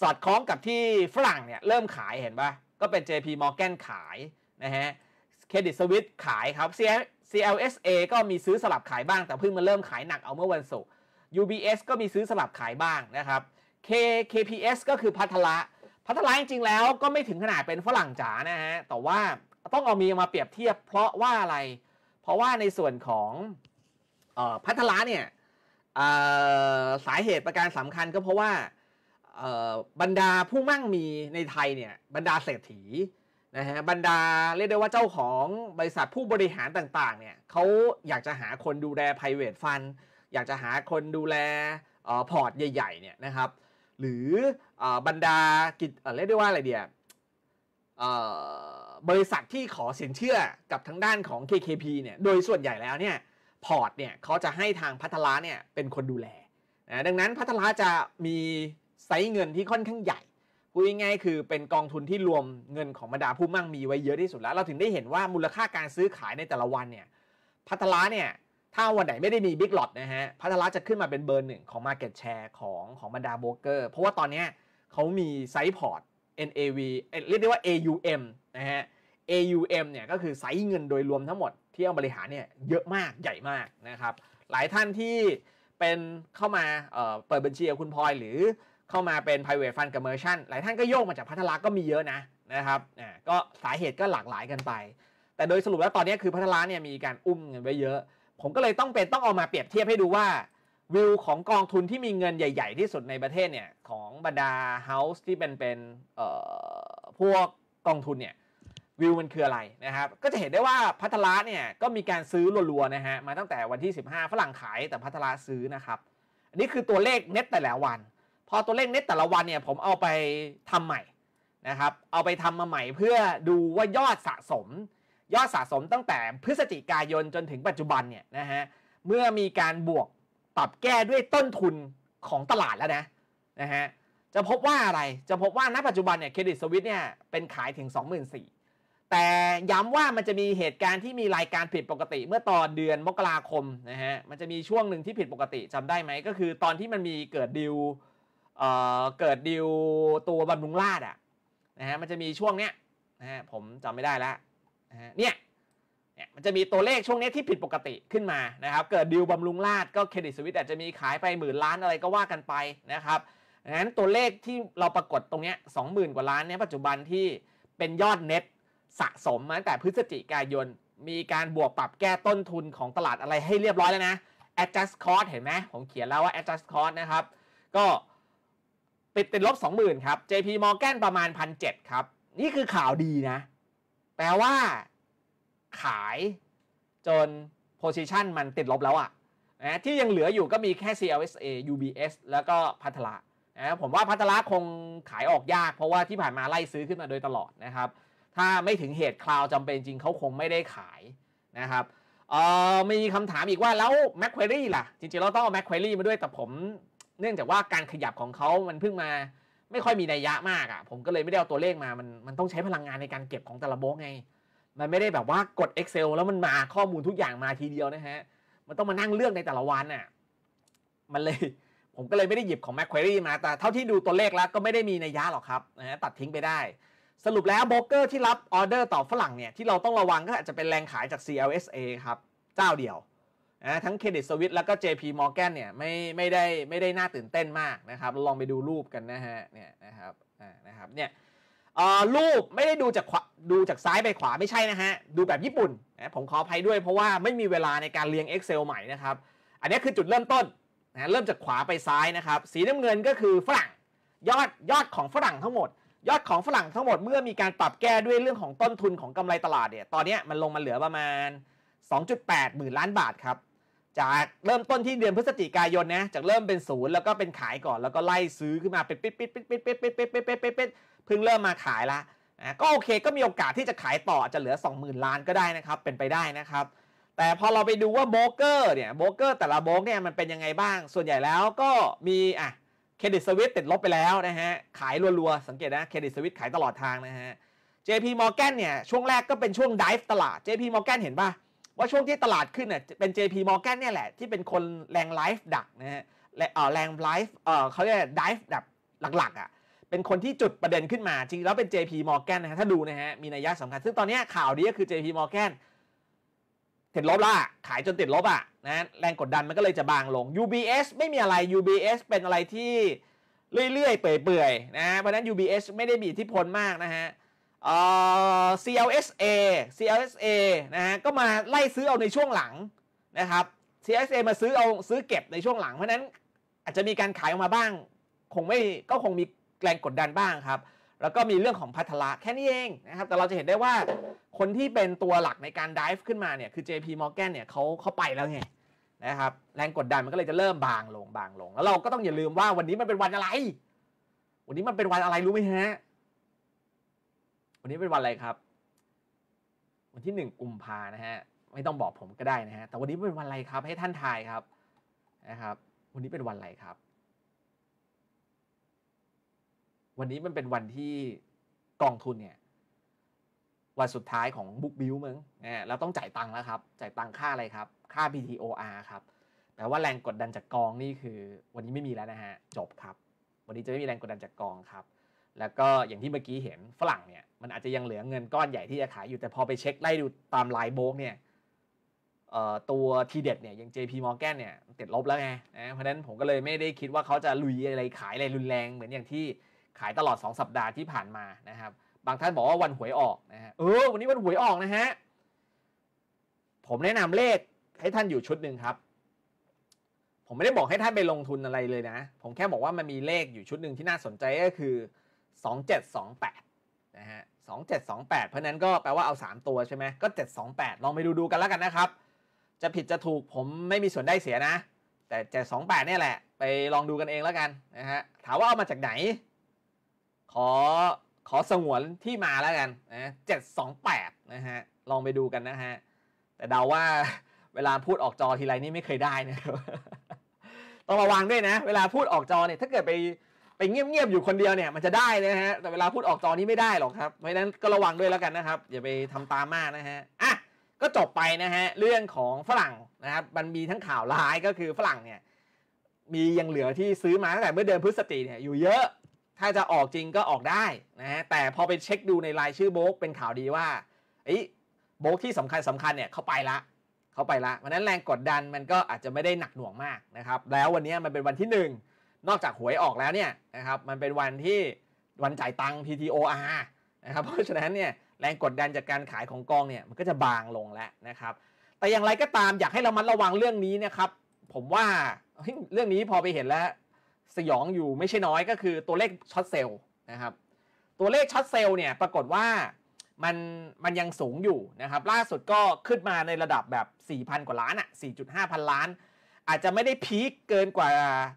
สอดคล้องกับที่ฝรั่งเนี่ยเริ่มขายเห็นปะก็เป็น JP Morgan ขาย นะฮะเครดิตสวิตขายครับ CLSA ก็มีซื้อสลับขายบ้าง แต่เพิ่งมาเริ่มขายหนักเอาเมื่อวันศุกร์ UBS ก็มีซื้อสลับขายบ้างนะครับ K KPS ก็คือพัทละพัทละจริงๆแล้วก็ไม่ถึงขนาดเป็นฝรั่งจ๋านะฮะแต่ว่าต้องเอามีมาเปรียบเทียบ เพราะว่าอะไร เพราะว่าในส่วนของออพัทละเนี่ยสาเหตุประการสำคัญก็เพราะว่าบรรดาผู้มั่งมีในไทยเนี่ยบรรดาเศรษฐีนะฮะบรรดาเรียกได้ว่าเจ้าของบริษัทผู้บริหารต่างๆเนี่ยเขาอยากจะหาคนดูแล private fund อยากจะหาคนดูแลออพอร์ตใหญ่ๆเนี่ยนะครับหรืออบรรดากิจเรียกได้ว่าอะไรเดียบริษัทที่ขอสินเชื่อกับทางด้านของ KKP เนี่ยโดยส่วนใหญ่แล้วเนี่ยพอร์ตเนี่ยเขาจะให้ทางพัทลาเนี่ยเป็นคนดูแลนะดังนั้นพัทลาจะมีไซส์เงินที่ค่อนข้างใหญ่พูดง่ายคือเป็นกองทุนที่รวมเงินของบรรดาผู้มั่งมีไว้เยอะที่สุดแล้ว เราถึงได้เห็นว่ามูลค่าการซื้อขายในแต่ละวันเนี่ย พัทละเนี่ย ถ้าวันไหนไม่ได้มีบิ๊กหลอดนะฮะ พัทละจะขึ้นมาเป็นเบอร์หนึ่งของ Market แชร์ของของบรรดาโบรกเกอร์ เพราะว่าตอนนี้เขามีไซส์พอร์ต NAV เรียกได้ว่า AUM นะฮะ AUM เนี่ยก็คือไซส์เงินโดยรวมทั้งหมดที่เอาบริหารเนี่ยเยอะมากใหญ่มากนะครับหลายท่านที่เป็นเข้ามาเปิดบัญชีกับคุณพลอยหรือเข้ามาเป็น private fund กับ merchant หลายท่านก็โยกมาจากพัฒลักษ์ก็มีเยอะนะนะครับอ่าก็สาเหตุก็หลากหลายกันไป แต่โดยสรุปแล้วตอนนี้คือพัฒลักษ์เนี่ยมีการอุ้มเงินไว้เยอะ ผมก็เลยต้องเป็นต้องเอามาเปรียบเทียบให้ดูว่าวิวของกองทุนที่มีเงินใหญ่ๆ ที่สุดในประเทศเนี่ยของบรรดาเฮาส์ที่เป็นเป็นเอ่อพวกกองทุนเนี่ยวิวมันคืออะไรนะครับ ก็จะเห็นได้ว่าพัทล์เนี่ยก็มีการซื้อรัวๆนะฮะมาตั้งแต่วันที่ 15 ฝรั่งขายแต่พัทล์ซื้อนะครับอันนี้คือตัวเลขเน็ตแต่ละวันพอตัวเลขเน็ตแต่ละวันเนี่ยผมเอาไปทำใหม่นะครับ เอาไปทำมาใหม่เพื่อดูว่ายอดสะสม ยอดสะสมตั้งแต่พฤศจิกายนจนถึงปัจจุบันเนี่ยนะฮะ เมื่อมีการบวกปรับแก้ด้วยต้นทุนของตลาดแล้วนะนะฮะจะพบว่า อะไร จะพบว่าณปัจจุบันเนี่ยเครดิตสวิตเนี่ยเป็นขายถึง24,000แต่ย้ำว่ามันจะมีเหตุการณ์ที่มีรายการผิดปกติ เมื่อตอนเดือนมกราคมนะฮะมันจะมีช่วงหนึ่งที่ผิดปกติจำได้ไหมก็คือตอนที่มันมีเกิดดิวเกิดดิวตัวบำรุงราดอ่ะนะฮะมันจะมีช่วงเนี้ยนะฮะผมจำไม่ได้แล้วนะฮะเนี่ยเนี่ยมันจะมีตัวเลขช่วงนี้ที่ผิดปกติขึ้นมานะครับเกิดดิวบำรุงราดก็เครดิตสวิตอาจจะมีขายไปหมื่นล้านอะไรก็ว่ากันไปนะครับงั้นตัวเลขที่เราปรากฏตรงเนี้ยสองหมื่นกว่าล้านเนี่ยปัจจุบันที่เป็นยอดเน็ตสะสมมาตั้งแต่พฤศจิกายนมีการบวกปรับแก้ต้นทุนของตลาดอะไรให้เรียบร้อยแล้วนะ adjust cost เห็นไหมผมเขียนแล้วว่า adjust cost นะครับก็ปิดติดลบ 20,000 ครับ JP Morgan ประมาณ 1,700 ครับ นี่คือข่าวดีนะแปลว่าขายจน position มันติดลบแล้วอะนะ ที่ยังเหลืออยู่ก็มีแค่ CLSA UBS แล้วก็พัทละนะ ผมว่าพัทละคงขายออกยากเพราะว่าที่ผ่านมาไล่ซื้อขึ้นมาโดยตลอดนะครับ ถ้าไม่ถึงเหตุคราวจำเป็นจริงเขาคงไม่ได้ขายนะครับมีคำถามอีกว่าแล้ว m ม q u a r ี e ล่ะ จริงๆเราต้องเอา m ม q u a r ี e มาด้วยแต่ผมเนื่องจากว่าการขยับของเขามันเพิ่งมาไม่ค่อยมีนัยยะมากอะ่ะผมก็เลยไม่ได้เอาตัวเลขมามันมันต้องใช้พลังงานในการเก็บของแต่ละโบลไง มันไม่ได้แบบว่ากด Excel แล้วมันมาข้อมูลทุกอย่างมาทีเดียวนะฮะมันต้องมานั่งเลือกในแต่ละวันน่ะมันเลยผมก็เลยไม่ได้หยิบของ Macquarie มาแต่เท่าที่ดูตัวเลขแล้วก็ไม่ได้มีนัยยะหรอกครับนะฮะตัดทิ้งไปได้ สรุปแล้วโบรกเกอร์ที่รับออเดอร์ต่อฝรั่งเนี่ยที่เราต้องระวังก็อาจจะเป็นแรงขายจาก CLSA ครับเจ้าเดียวนะทั้งเครดิตสวิตแล้วก็ JP Morgan เนี่ยไม่ไม่ได้ไม่ได้น่าตื่นเต้นมากนะครับลองไปดูรูปกันนะฮะเนี่ยนะครับอ่านะครับเนี่ยรูปไม่ได้ดูจากดูจากซ้ายไปขวาไม่ใช่นะฮะดูแบบญี่ปุ่นนะผมขออภัยด้วยเพราะว่าไม่มีเวลาในการเรียง Excel ใหม่นะครับ อันนี้คือจุดเริ่มต้นนะเริ่มจากขวาไปซ้ายนะครับ สีน้ำเงินก็คือฝรั่งยอดยอดของฝรั่งทั้งหมด ยอดของฝรั่งทั้งหมด เมื่อมีการปรับแก้ด้วยเรื่องของต้นทุนของกำไรตลาดเนี่ยตอนนี้มันลงมาเหลือประมาณ 2.8หมื่นล้านบาทครับจากเริ่มต้นที่เดือนพฤศจิกายนนะจากเริ่มเป็นศูนย์แล้วก็เป็นขายก่อนแล้วก็ไล่ซื้อขึ้นมาเป็นปิดปิดปิดปิดปิดปิดปิดปิดปิดปิดเพิ่งเริ่มมาขายละนะก็โอเคก็มีโอกาสที่จะขายต่อจะเหลือ 20,000ล้านก็ได้นะครับเป็นไปได้นะครับแต่พอเราไปดูว่าโบเกอร์เนี่ยโบเกอร์แต่ละโบกเนี่ยมันเป็นยังไงบ้างส่วนใหญ่แล้วก็มีอ่ะเครดิตสวิตติดลบไปแล้วนะฮะขายรัวๆสังเกตนะเครดิตสวิตขายตลอดทางนะฮะ JP Morgan เนี่ยช่วงแรกก็เป็นช่วงดิฟตลาด JP Morgan เห็นป่ะว่าช่วงที่ตลาดขึ้นเนี่ยเป็น JP Morgan เนี่ยแหละ ที่เป็นคนแรงไลฟ์ดักนะฮะแรงไลฟ์เขาเรียกดิฟแบบหลักๆอะ่ะเป็นคนที่จุดประเด็นขึ้นมา จริงแล้วเป็น JP Morgan นะฮะถ้าดูนะฮะ มีนัยยะสำคัญ ซึ่งตอนนี้ข่าวดีก็คือ JP Morgan ติดลบละขายจนติดลบอ่ะนะแรงกดดันมันก็เลยจะบางลง UBS ไม่มีอะไร UBS เป็นอะไรที่เรื่อยๆเปื่อยๆนะเพราะนั้น UBS ไม่ได้มีอิทธิพลมากนะฮะ CLSA CLSA นะฮะก็มาไล่ซื้อเอาในช่วงหลังนะครับ CLSA มาซื้อเอาซื้อเก็บในช่วงหลังเพราะนั้นอาจจะมีการขายออกมาบ้าง คงไม่ก็คงมีแรงกดดันบ้างครับ แล้วก็มีเรื่องของพัทละแค่นี้เองนะครับแต่เราจะเห็นได้ว่าคนที่เป็นตัวหลักในการดิฟขึ้นมาเนี่ยคือ JP Morgan เนี่ยเขาเขาไปแล้วไงนะครับแรงกดดันมันก็เลยจะเริ่มบางลงบางลง แล้วเราก็ต้องอย่าลืมว่าวันนี้มันเป็นวันอะไร วันนี้มันเป็นวันอะไรรู้ไหมฮะวันนี้เป็นวันอะไรครับ วันที่หนึ่งกุมภานะฮะไม่ต้องบอกผมก็ได้นะฮะแต่วันนี้เป็นวันอะไรครับให้ท่านทายครับนะครับ วันนี้เป็นวันอะไรครับ วันนี้มันเป็นวันที่กองทุนเนี่ยวันสุดท้ายของบุ๊กบิวมึงนะเราต้องจ่ายตังค์แล้วครับจ่ายตังค่าอะไรครับค่า BTOR ครับแปลว่าแรงกดดันจากกองนี่คือ วันนี้ไม่มีแล้วนะฮะจบครับวันนี้จะไม่มีแรงกดดันจากกองครับแล้วก็อย่างที่เมื่อกี้เห็นฝรั่งเนี่ย มันอาจจะยังเหลือเงินก้อนใหญ่ที่จะขายอยู่แต่พอไปเช็คไล่ดูตามไลน์โบกเนี่ยตัวทีเด็ดเนี่ยอย่าง JP Morgan เนี่ยติดลบแล้วไงนะเพราะนั้นผมก็เลยไม่ได้คิดว่าเขาจะลุยอะไรขายอะไรรุนแรง เหมือนอย่างที่ขายตลอด 2 สัปดาห์ที่ผ่านมานะครับ บางท่านบอกว่าวันหวยออกนะฮะเออ วันนี้วันหวยออกนะฮะผมแนะนำเลขให้ท่านอยู่ชุดหนึ่งครับ ผมไม่ได้บอกให้ท่านไปลงทุนอะไรเลยนะ ผมแค่บอกว่ามันมีเลขอยู่ชุดหนึ่งที่น่าสนใจก็คือ2728นะฮะ2728เพราะนั้นก็แปลว่าเอา3ตัวใช่ไหมก็728 ลองไปดูดูกันแล้วกันนะครับจะผิดจะถูกผมไม่มีส่วนได้เสียนะ แต่728เนี่ยแหละไปลองดูกันเองแล้วกันนะฮะถามว่าเอามาจากไหนขอขอสงวนที่มาแล้วกันนะ728นะฮะลองไปดูกันนะฮะแต่เดาว่าเวลาพูดออกจอทีไรนี่ไม่เคยได้นะครับต้องระวังด้วยนะเวลาพูดออกจอเนี่ยถ้าเกิดไปไปเงียบๆ อยู่คนเดียวเนี่ยมันจะได้นะฮะแต่เวลาพูดออกจอนี้ไม่ได้หรอกครับเพราะฉะนั้นก็ระวังด้วยแล้วกันนะครับอย่าไปทำตามมากนะฮะอ่ะก็จบไปนะฮะเรื่องของฝรั่งนะครับมันมีทั้งข่าวร้ายก็คือฝรั่งเนี่ยมียังเหลือที่ซื้อมาตั้งแต่เมื่อเดือนพฤศจิกเนี่ยอยู่เยอะถ้าจะออกจริงก็ออกได้นะฮะแต่พอไปเช็คดูในรายชื่อโบกเป็นข่าวดีว่าไอ้โบกที่สำคัญสำคัญเนี่ยเขาไปละเขาไปละเพราะนั้นแรงกดดันมันก็อาจจะไม่ได้หนักหน่วงมากนะครับแล้ววันนี้มันเป็นวันที่ 1นอกจากหวยออกแล้วเนี่ยนะครับมันเป็นวันที่วันจ่ายตังค์ PTOR นะครับเพราะฉะนั้นเนี่ยแรงกดดันจากการขายของกองเนี่ยมันก็จะบางลงแล้วนะครับแต่อย่างไรก็ตามอยากให้เรามัดระวังเรื่องนี้นะครับผมว่าเรื่องนี้พอไปเห็นแล้วสยองอยู่ไม่ใช่น้อยก็คือตัวเลขช็อตเซลล์นะครับตัวเลขช็อตเซลล์เนี่ยปรากฏว่ามันมันยังสูงอยู่นะครับล่าสุดก็ขึ้นมาในระดับแบบ4,000 กว่าล้านอะ่ะ4.5 พันล้านอาจจะไม่ได้พีคเกินกว่า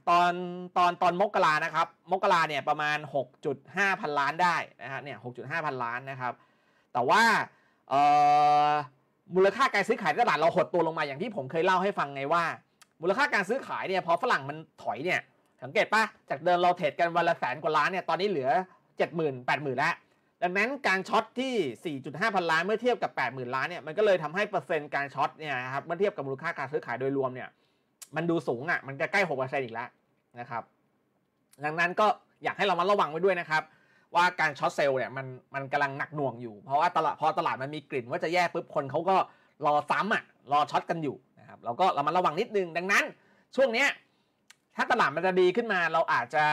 ตอนตอนตอนมกรานะครับมกราเนี่ยประมาณ 6.5 พันล้านได้นะฮะเนี่ย 6.5 พันล้านนะครับแต่ว่ามูลค่าการซื้อขายตลาดเราหดตัวลงมาอย่างที่ผมเคยเล่าให้ฟังไงว่า มูลค่าการซื้อขายเนี่ยพอฝรั่งมันถอยเนี่ยสังเกตปะจากเดิมเราเทรดกันวันละแสนกว่าล้านเนี่ยตอนนี้เหลือ 70,000 80,000 แล้วดังนั้นการช็อตที่ 4.5 พันล้านเมื่อเทียบกับ 80,000 ล้านเนี่ยมันก็เลยทำให้เปอร์เซ็นต์การช็อตเนี่ยครับเมื่อเทียบกับมูลค่าการซื้อขายโดยรวมเนี่ยมันดูสูงอ่ะมันจะใกล้หกเปอร์เซ็นต์อีกแล้วนะครับดังนั้นก็อยากให้เรามาระวังไว้ด้วยนะครับว่าการช็อตเซลล์เนี่ยมันมันกำลังหนักหน่วงอยู่เพราะว่าตลาดพอตลาดมันมีกลิ่นว่าจะแย่ปุ๊บคนเขาก็รอซ้ำอ่ะรอช็อตกันอยู่นะครับเราก็เรามาระวังนิดนึง ดังนั้น ช่วงเนี้ยถ้าตลาดมันจะดีขึ้นมาเราอาจจะ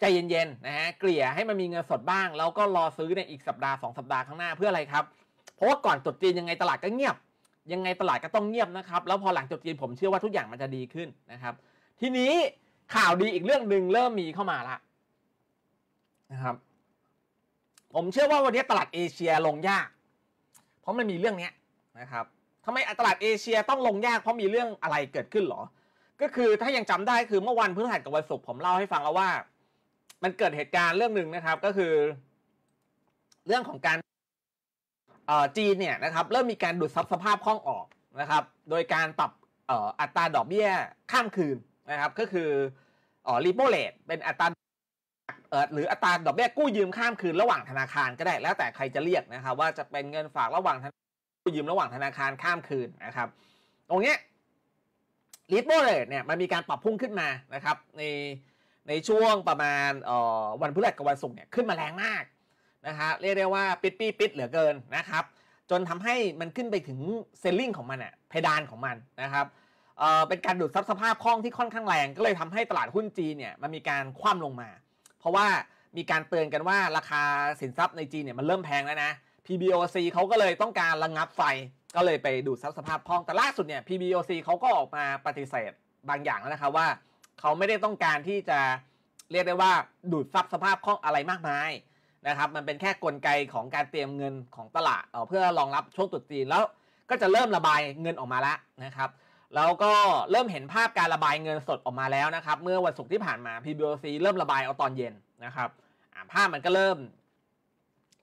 ใจเย็นๆนะฮะเกลี่ยให้มันมีเงินสดบ้าง แล้วก็รอซื้อในอีกสัปดาห์งสัปดาห์ข้างหน้าเพื่ออะไรครับเพราะว่าก่อนตรุษจีนยังไงตลาดก็เงียบยังไงตลาดก็ต้องเงียบนะครับ แล้วพอหลังจบจีนผมเชื่อว่าทุกอย่างมันจะดีขึ้นนะครับ ทีนี้ข่าวดีอีกเรื่องหนึ่งเริ่มมีเข้ามาละนะครับ ผมเชื่อว่าวันนี้ตลาดเอเชียลงยาก เพราะมันมีเรื่องนี้นะครับทำไมตลาดเอเชียต้องลงยาก เพราะมีเรื่องอะไรเกิดขึ้นหรอ ก็คือถ้ายังจำได้คือเมื่อวันพฤหัสกับวันศุกร์ผมเล่าให้ฟังแล้วว่ามันเกิดเหตุการณ์เรื่องหนึ่งนะครับก็คือ เรื่องของการจีนเนี่ยนะครับเริ่มมีการดูดซับสภาพคล่องออกนะครับโดยการปรับอัตราดอกเบี้ยข้ามคืนนะครับก็คือรีโปเลตเป็นอัตราหรืออัตราดอกเบี้ยกู้ยืมข้ามคืนระหว่างธนาคารก็ได้แล้วแต่ใครจะเรียกนะครับว่าจะเป็นเงินฝากระหว่างกู้ยืมระหว่างธนาคารข้ามคืนนะครับตรงนี้รีโปเลตเนี่ยมันมีการปรับพุ่งขึ้นมานะครับในในช่วงประมาณวันพฤหัสกับวันศุกร์เนี่ยขึ้นมาแรงมากนะฮะเรียกได้ว่าปิดปี้ปิดเหลือเกินนะครับจนทำให้มันขึ้นไปถึงเซลลิงของมันอะเพดานของมันนะครับเเป็นการดูดซับสภาพคล่อง ที่ค่อนข้างแรงก็เลยทำให้ตลาดหุ้นจีนเนี่ยมันมีการคว่ำลงมา เพราะว่ามีการเตือนกันว่าราคาสินทรัพย์ในจีนเนี่ยมันเริ่มแพงแล้วนะ PBOC เขาก็เลยต้องการระงงับไฟก็เลยไปดูดซับสภาพคล่อง แต่ล่าสุดเนี่ย PBOC เขาก็ออกมาปฏิเสธบางอย่างแล้วนะครับว่าเขาไม่ได้ต้องการที่จะเรียกได้ว่าดูดซับสภาพคล่องอะไรมากมายนะครับมันเป็นแค่กลไกของการเตรียมเงินของตลาดเเพื่อรองรับช่วงตุดจีนแล้ว ก็จะเริ่มระบายเงินออกมาแล้วนะครับแล้วก็เริ่มเห็นภาพการระบายเงินสดออกมาแล้วนะครับเมื่อวันศุกร์ที่ผ่านมา PBOC เริ่มระบายเอาตอนเย็นนะครับภาพมันก็เริ่ม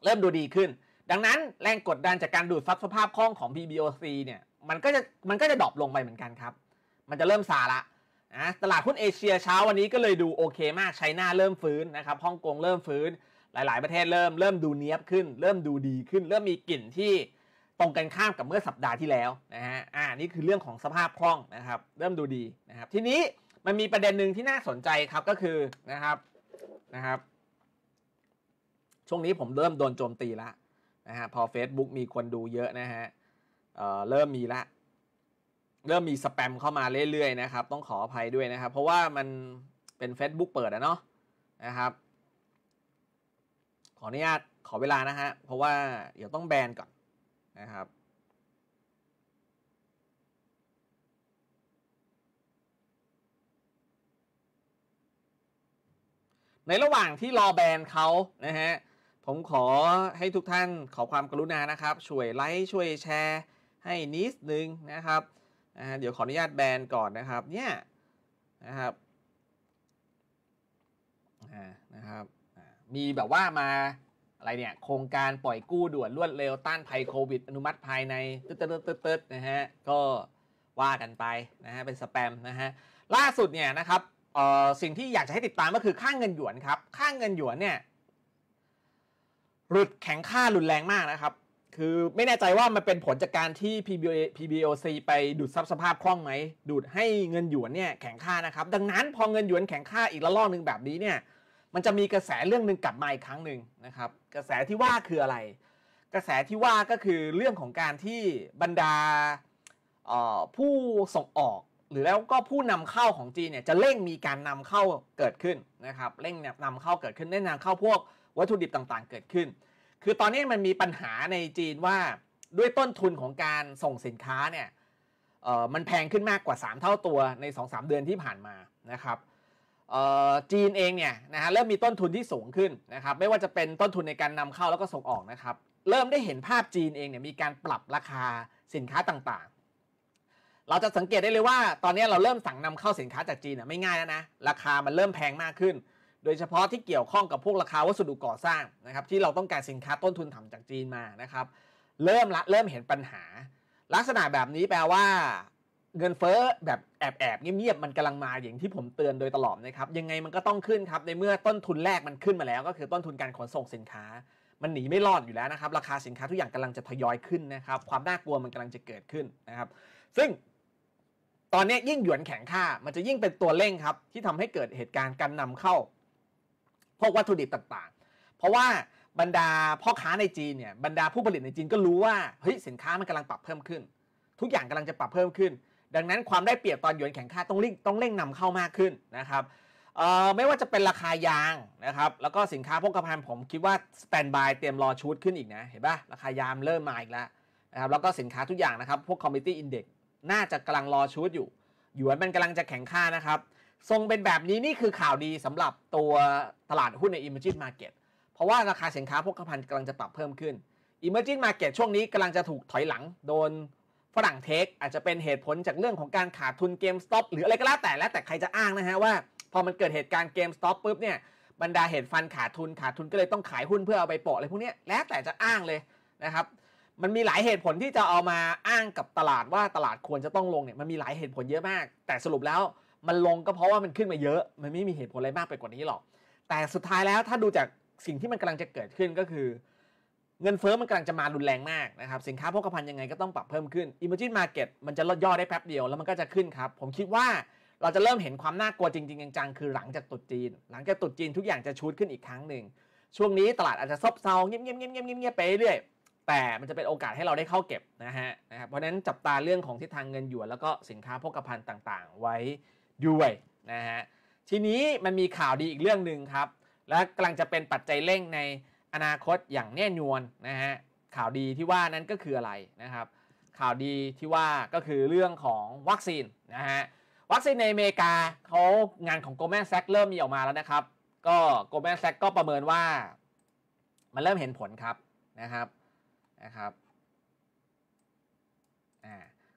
เริ่มดูดีขึ้น ดังนั้นแรงกดดันจากการดูดซับสภาพคล่องของ PBOC เนี่ยมันก็จะมันก็จะดรอปลงไปเหมือนกันครับ มันจะเริ่มซาละนะตลาดหุ้นเอเชียเช้าวันนี้ก็เลยดูโอเค มากไชน่าเริ่มฟื้นนะครับฮ่องกงเริ่มฟื้นหลาย ๆ ประเทศเริ่มเริ่มดูเนี้ยบขึ้นเริ่มดูดีขึ้น เริ่มมีกลิ่นที่ตรงกันข้ามกับเมื่อสัปดาห์ที่แล้วนะฮะ อ่านี่คือเรื่องของสภาพคล่องนะครับ เริ่มดูดีนะครับ ทีนี้มันมีประเด็นหนึ่งที่น่าสนใจครับก็คือนะครับนะครับ ช่วงนี้ผมเริ่มโดนโจมตีละนะฮะพอ Facebook มีคนดูเยอะนะฮะเอ่อเริ่มมีละเริ่มมีสแปมเข้ามาเรื่อยๆนะครับ ต้องขออภัยด้วยนะครับ เพราะว่ามันเป็น Facebook เปิดอะเนาะนะครับขออนุญาต ขอเวลานะฮะ เพราะว่าเดี๋ยวต้องแบนก่อนนะครับ ในระหว่างที่รอแบนเขานะฮะ ผมขอให้ทุกท่านขอความกรุณานะครับ ช่วยไลค์ ช่วยแชร์ ให้นิดนึงนะครับนะะเดี๋ยวขออนุญาตแบนก่อนนะครับ เนี่ยนะครับ อ่า นะครับมีแบบว่ามาอะไรเนี่ยโครงการปล่อยกู้ด่วนรวดเร็วต้านภัยโควิด อนุมัติภายในตึ๊ดตึ๊ดตึ๊ดตึ๊ดนะฮะก็ว่ากันไปนะฮะเป็นสแปมนะฮะล่าสุดเนี่ยนะครับสิ่งที่อยากจะให้ติดตามก็คือ ค่างเงินหยวนครับค่างเงินหยวนเนี่ยหลุดแข็งค่ารุนแรงมากนะครับคือไม่แน่ใจว่ามันเป็นผลจากการที่ PBOC ไปดูดซับสภาพคล่องไหมดูดให้เงินหยวนเนี่ยแข็งค่านะครับ ดังนั้น พอเงินหยวนแข็งค่าอีกระลอกหนึ่งแบบนี้เนี่ยมันจะมีกระแสเรื่องหนึ่งกลับมาอีกครั้งหนึ่งนะครับ กระแสที่ว่าคืออะไร กระแสที่ว่าก็คือเรื่องของการที่บรรดาผู้ส่งออกหรือแล้วก็ผู้นำเข้าของจีนเนี่ยจะเร่งมีการนำเข้าเกิดขึ้นนะครับ เร่งนำเข้าเกิดขึ้น เร่งนำเข้าพวกวัตถุดิบต่างๆ เกิดขึ้น คือตอนนี้มันมีปัญหาในจีนว่าด้วยต้นทุนของการส่งสินค้าเนี่ยมันแพงขึ้นมากกว่า 3 เท่าตัวใน2-3เดือนที่ผ่านมานะครับจีนเองเนี่ยนะฮะเริ่มมีต้นทุนที่สูงขึ้นนะครับไม่ว่าจะเป็นต้นทุนในการนำเข้าแล้วก็ส่งออกนะครับเริ่มได้เห็นภาพจีนเองเนี่ยมีการปรับราคาสินค้าต่างๆ เราจะสังเกตได้เลยว่า ตอนนี้เราเริ่มสั่งนำเข้าสินค้าจากจีนอ่ะไม่ง่ายแล้วนะราคามันเริ่มแพงมากขึ้น โดยเฉพาะที่เกี่ยวข้องกับพวกราคาวัสดุก่อสร้างนะครับที่เราต้องการสินค้าต้นทุนถ่าจากจีนมานะครับ เริ่มละเริ่มเห็นปัญหา ลักษณะแบบนี้แปลว่าเงินเฟ้อแบบแอบแอบเงียบๆมันกำลังมาอย่างที่ผมเตือนโดยตลอดนะครับยังไงมันก็ต้องขึ้นครับในเมื่อต้นทุนแรกมันขึ้นมาแล้ว ก็คือต้นทุนการขนส่งสินค้า มันหนีไม่รอดอยู่แล้วนะครับราคาสินค้า ทุกอย่างกำลังจะทยอยขึ้นนะครับความน่ากลัวมันกำลังจะเกิดขึ้นนะครับซึ่งตอนนี้ยิ่งหยวนแข็งค่า มันจะยิ่งเป็นตัวเร่งครับที่ทำให้เกิดเหตุการณ์การนำเข้าพวกวัตถุดิบต่างๆ เพราะว่าบรรดาพ่อค้าในจีนเนี่ยบรรดาผู้ผลิตในจีนก็รู้ว่าเฮ้ยสินค้ามันกำลังปรับเพิ่มขึ้น ทุกอย่างกำลังจะปรับเพิ่มขึ้นดังนั้นความได้เปรียบตอนหยวนแข็งค่าต้องเร่งต้องเร่งนำเข้ามากขึ้นนะครับไม่ว่าจะเป็นราคายางนะครับแล้วก็สินค้าพกกระพันผมคิดว่าสแตนบายเตรียมรอชุดขึ้นอีกนะ เห็นปะราคายางเริ่มมาอีกแล้วนะครับแล้วก็สินค้าทุกอย่างนะครับ พวกคอมมิตี้อินเด็ก์น่าจะกำลังรอชุดอยู่ หยวนมันกำลังจะแข็งค่านะครับ ทรงเป็นแบบนี้นี่คือข่าวดีสำหรับตัวตลาดหุ้นใน Emerging Market เพราะว่าราคาสินค้าพกกระพันกำลังจะปรับเพิ่มขึ้น Emerging Market ช่วงนี้กำลังจะถูกถอยหลังโดนฝรั่งเทคอาจจะเป็นเหตุผลจากเรื่องของการขาดทุนเกมสต็อปหรืออะไรก็แล้วแต่แล้วแต่ใครจะอ้างนะฮะว่าพอมันเกิดเหตุการณ์เกมสต็อปปุ๊บเนี่ยบรรดาเหตุฟันขาดทุนขาดทุนก็เลยต้องขายหุ้นเพื่อเอาไปโปะอะไรพวกนี้แล้วแต่จะอ้างเลยนะครับมันมีหลายเหตุผลที่จะเอามาอ้างกับตลาดว่าตลาดควรจะต้องลงเนี่ยมันมีหลายเหตุผลเยอะมาก แต่สรุปแล้วมันลงก็เพราะว่ามันขึ้นมาเยอะมันไม่มีเหตุผลอะไรมากไปกว่านี้หรอกแต่สุดท้ายแล้วถ้าดูจากสิ่งที่มันกำลังจะเกิดขึ้นก็คือเงินเฟอ้อมันกำลังจะมารุนแรงมากนะครับสินค้าโภคภัณฑ์ยังไงก็ต้องปรับเพิ่มขึ้น Emerging Market มันจะลดย่อได้แป๊บเดียว แล้วมันก็จะขึ้นครับ ผมคิดว่าเราจะเริ่มเห็นความน่ากลัวจริงๆจังๆ คือหลังจากตุดจีน หลังจากตุดจีนทุกอย่างจะชูดขึ้นอีกครั้งหนึ่งช่วงนี้ตลาดอาจจะซบเซาเงียบเงียบๆเงียบๆไปเรื่อยแต่มันจะเป็นโอกาสให้เราได้เข้าเก็บนะฮะนะครับเพราะนั้นจับตาเรื่องของทิศทางเงินหยวนแล้วก็สินค้าโภคภัณฑ์ต่างๆ ไว้ด้วยนะฮะทีนี้มันมีข่าวดีอีกเรื่องหนึ่งครับและกำลังจะเป็นปัจจัยเร่งในอนาคตอย่างแน่นอนนะฮะข่าวดีที่ว่านั้นก็คืออะไรนะครับ ข่าวดีที่ว่าก็คือเรื่องของวัคซีนนะฮะวัคซีนในอเมริกาเขางานของโกลแมนแซกเริ่มมีออกมาแล้วนะครับก็โกลแมนแซกก็ประเมินว่า มันเริ่มเห็นผลครับนะครับนะครับ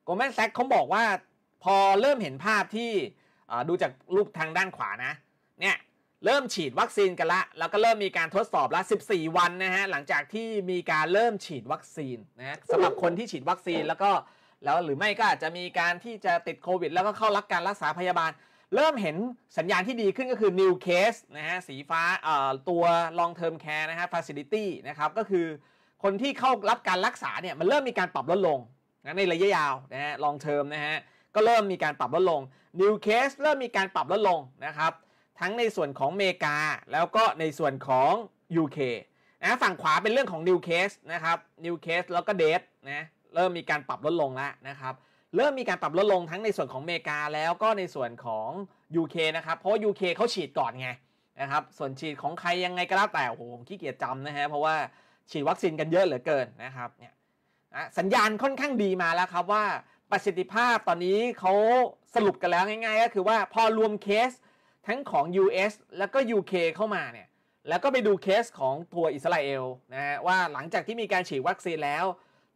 โกลแมนแซกเขาบอกว่าพอเริ่มเห็นภาพที่ดูจากรูปทางด้านขวานะเนี่ยเริ่มฉีดวัคซีนกันละ แล้วก็เริ่มมีการทดสอบละ 14 วันนะฮะ หลังจากที่มีการเริ่มฉีดวัคซีนนะฮะสำหรับคนที่ฉีดวัคซีนแล้วก็ แล้วหรือไม่ก็อาจจะมีการที่จะติดโควิดแล้วก็เข้ารับการรักษาพยาบาล เริ่มเห็นสัญญาณที่ดีขึ้นก็คือ new case นะฮะ สีฟ้าเอ่อตัว long term care นะฮะ facility นะครับ ก็คือ คนที่เข้ารับการรักษาเนี่ยมันเริ่มมีการปรับลดลงนะในระยะยาวนะฮะ long term นะฮะ ก็เริ่มมีการปรับลดลง new case เริ่มมีการปรับลดลงนะครับทั้งในส่วนของเมกา แล้วก็ในส่วนของ UK นะฝั่งขวาเป็นเรื่องของ New Case นะครับ New Case แล้วก็เดทนะเริ่มมีการปรับลดลงแล้วนะครับเริ่มมีการปรับลดลงทั้งในส่วนของเมกาแล้วก็ในส่วนของ UK นะครับเพราะ UK เขาฉีดก่อนไงนะครับส่วนฉีดของใครยังไงก็แล้วแต่ โอ้โหผมขี้เกียจจำนะฮะเพราะว่าฉีดวัคซีนกันเยอะเหลือเกินนะครับเนี่ยะสัญญาณค่อนข้างดีมาแล้วครับว่าประสิทธิภาพตอนนี้เขาสรุปกันแล้วง่ายๆ ก็คือว่าพอรวมเคสทั้งของ US แล้วก็ UK เข้ามาเนี่ย แล้วก็ไปดูเคสของตัวอิสราเอลนะฮะว่าหลังจากที่มีการฉีดวัคซีนแล้ว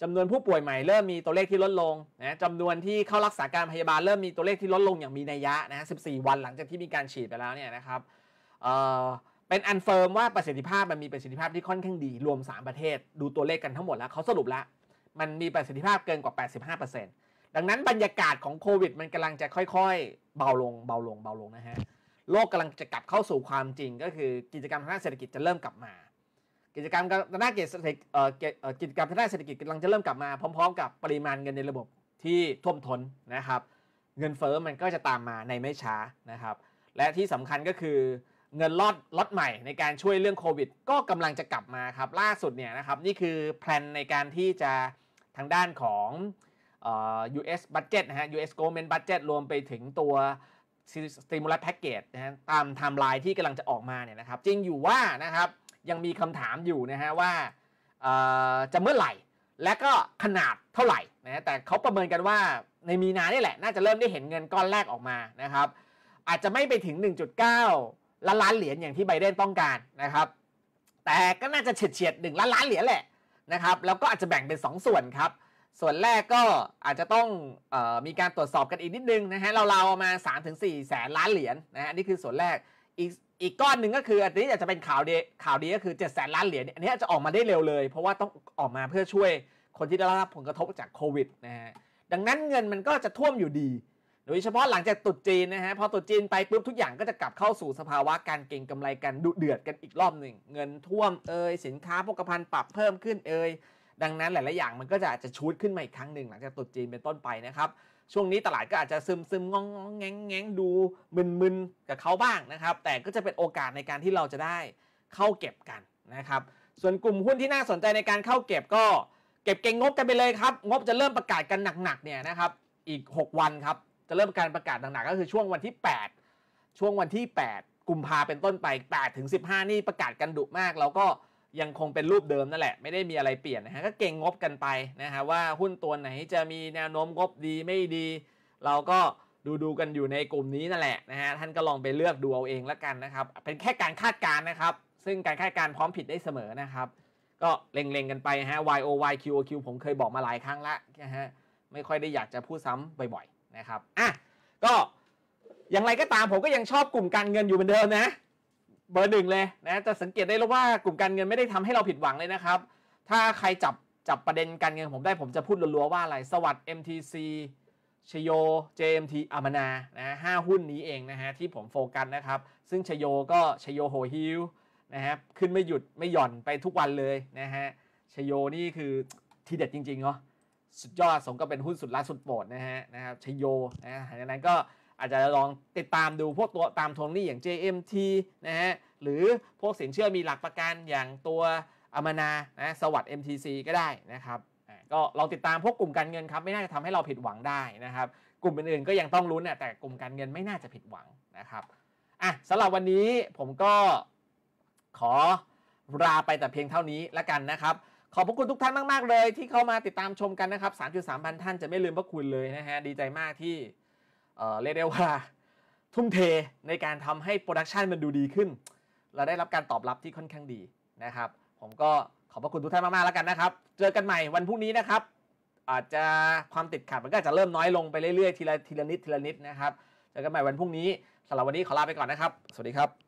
จำนวนผู้ป่วยใหม่เริ่มมีตัวเลขที่ลดลงนะจำนวนที่เข้ารักษาการพยาบาลเริ่มมีตัวเลขที่ลดลงอย่างมีนัยยะนะ14 วันหลังจากที่มีการฉีดไปแล้วเนี่ยนะครับเอ่อเป็นอันเฟิร์มว่าประสิทธิภาพมันมีประสิทธิภาพที่ค่อนข้างดีรวม 3 ประเทศดูตัวเลขกันทั้งหมดแล้วเขาสรุปแล้ว มันมีประสิทธิภาพเกินกว่า 85%ดังนั้นบรรยากาศของโควิดมันกำลังจะค่อยๆ เบาลงเบาลงเบาลงนะฮะโลกกาลังจะกลับเข้าสู่ความจริง ก็คือกิจกรรมทางด้านเศรษฐกิจจะเริ่มกลับมา กิจกรรมทางด้านเศรษฐกิจกิจกรรมทางด้านเศรษฐกิจกำลังจะเริ่มกลับมาพร้อมๆกับปริมาณเงินในระบบที่ท่วมท้นนะครับ เงินเฟอ้อมันก็จะตามมาในไม่ช้านะครับและที่สำคัญก็คือเงินลอดลอดใหม่ ในการช่วยเรื่องโควิด ก็กำลังจะกลับมาครับล่าสุดเนี่ยนะครับนี่คือแผนในการที่จะทางด้านของ US budget นะฮะ US government budget รวมไปถึงตัวสติมูลัสแพ็กเกจนะฮะตามไทม์ไลน์ที่กำลังจะออกมา เนี่ยนะครับจริงอยู่ว่านะครับยังมีคำถามอยู่นะฮะว่าจะเมื่อไหร่ และก็ขนาดเท่าไหร่นะแต่เขาประเมินกันว่าในมีนานี่แหละ น่าจะเริ่มได้เห็นเงินก้อนแรกออกมานะครับ อาจจะไม่ไปถึง 1.9 ล้าน ล้าน เหรียญอย่างที่ไบเดนต้องการนะครับ แต่ก็น่าจะเฉียดเฉียดหนึ่งล้านล้านเหรียญแหละนะครับแล้วก็อาจจะแบ่งเป็น 2 ส่วนครับส่วนแรกก็อาจจะต้องออมีการตรวจสอบกันอีกนิดนึงนะฮะ เราเรามา3่แสนล้านเหรียญนนะฮะนี่คือส่วนแรก อีกอีกก้อนหนึ่งก็คืออันนี้อาจจะเป็นข่าวดีข่าวดีก็คือ7จ็ดแสนล้านเหรียญอันนี้จะออกมาได้เร็วเลย เพราะว่าต้องออกมาเพื่อช่วยคนที่ได้รับผลกระทบจากโควิดนะฮะดังนั้นเงินมันก็จะท่วมอยู่ดีโดยเฉพาะหลังจากตุดจีนนะฮะพอตุดจีนไปปุ๊บทุกอย่างก็จะกลับเข้าสู่สภาวะการเก็งกำไรกันดุเดือดกันอีกรอบหนึ่งเงินท่วมเอยสินค้าพกพั์ปรับเพิ่มขึ้นเอยดังนั้นหลาย ๆ อย่างมันก็จะอาจจะชูดขึ้นมาอีกครั้งหนึ่งหลังจากตุดจีนเป็นต้นไปนะครับช่วงนี้ ตลาดก็อาจจะซึมซึมงองงงแงงแงงดูมึนมึนกับเขาบ้างนะครับ แต่ก็จะเป็นโอกาสในการที่เราจะได้เข้าเก็บกันนะครับส่วนกลุ่มหุ้นที่น่าสนใจในการเข้าเก็บก็เก็บเก่งงบกันไปเลยครับงบจะเริ่มประกาศกันหนัก ๆ เนี่ยนะครับอีก 6 วันครับจะเริ่มการประกาศหนัก ๆ ก็คือช่วงวันที่ 8 ช่วงวันที่ 8กุมภาเป็นต้นไป8ถึง15 นี่ประกาศกันดุมากแล้วก็ยังคงเป็นรูปเดิมนั่นแหละไม่ได้มีอะไรเปลี่ยนนะฮะก็เก่งงบกันไปนะฮะว่าหุ้นตัวไหนจะมีแนวโน้มงบดีไม่ดี เราก็ดูดูกันอยู่ในกลุ่มนี้นั่นแหละนะฮะท่านก็ลองไปเลือกดูเอาเองแล้วกันนะครับเป็นแค่การคาดการณ์นะครับ ซึ่งการคาดการณ์พร้อมผิดได้เสมอนะครับก็เล็งๆกันไปฮะ Y O Y Q O Q ผมเคยบอกมาหลายครั้งละนะฮะไม่ค่อยได้อยากจะพูดซ้ำบ่อยๆนะครับอ่ะก็อย่างไรก็ตามผมก็ยังชอบกลุ่มการเงินอยู่เหมือนเดิมนะเบอร์หนึ่งเลยนะจะสังเกตได้เลยว่ากลุ่มการเงินไม่ได้ทำให้เราผิดหวังเลยนะครับ ถ้าใครจับจับประเด็นการเงินผมได้ผมจะพูดลัวๆว่า อะไรสวัสด์ MTC ชโย JMT อามานา นะห้าหุ้นนี้เองนะฮะที่ผมโฟกัสนะครับ ซึ่งชโยก็ชโยโหฮิวนะครับขึ้นไม่หยุดไม่หย่อนไปทุกวันเลยนะฮะชโย นี่ คือทีเด็ดจริงๆเนาะสุดยอดสมก็เป็นหุ้นสุดล่าสุดโปรดนะฮะนะครับชโยนะฮะจากนั้นก็อาจจะลองติดตามดูพวกตัวตามทวงหนี้อย่าง JMT นะฮะ หรือพวกสินเชื่อมีหลักประกันอย่างตัวอมานานะสวัสด์ MTC ก็ได้นะครับ ก็ลองติดตามพวกกลุ่มการเงินครับไม่น่าจะทำให้เราผิดหวังได้นะครับ กลุ่มอื่น ๆ ก็ยังต้องลุ้นนะแต่กลุ่มการเงินไม่น่าจะผิดหวังนะครับอ่ะสำหรับวันนี้ผมก็ขอลาไปแต่เพียงเท่านี้ละกันนะครับ ขอบพระคุณทุกท่านมากๆเลยที่เข้ามาติดตามชมกันนะครับ3.3พันท่านจะไม่ลืมพระคุณเลยนะฮะ ดีใจมากที่เรียกได้ว่าทุ่มเทในการทำให้โปรดักชันมันดูดีขึ้นเราได้รับการตอบรับที่ค่อนข้างดีนะครับ ผมก็ขอบพระคุณทุกท่านมากๆแล้วกันนะครับ เจอกันใหม่วันพรุ่งนี้นะครับ อาจจะความติดขัด มันก็จะเริ่มน้อยลงไปเรื่อยๆ ทีละทีละนิดทีละนิดนะครับ เจอกันใหม่วันพรุ่งนี้สำหรับวันนี้ขอลาไปก่อนนะครับ สวัสดีครับ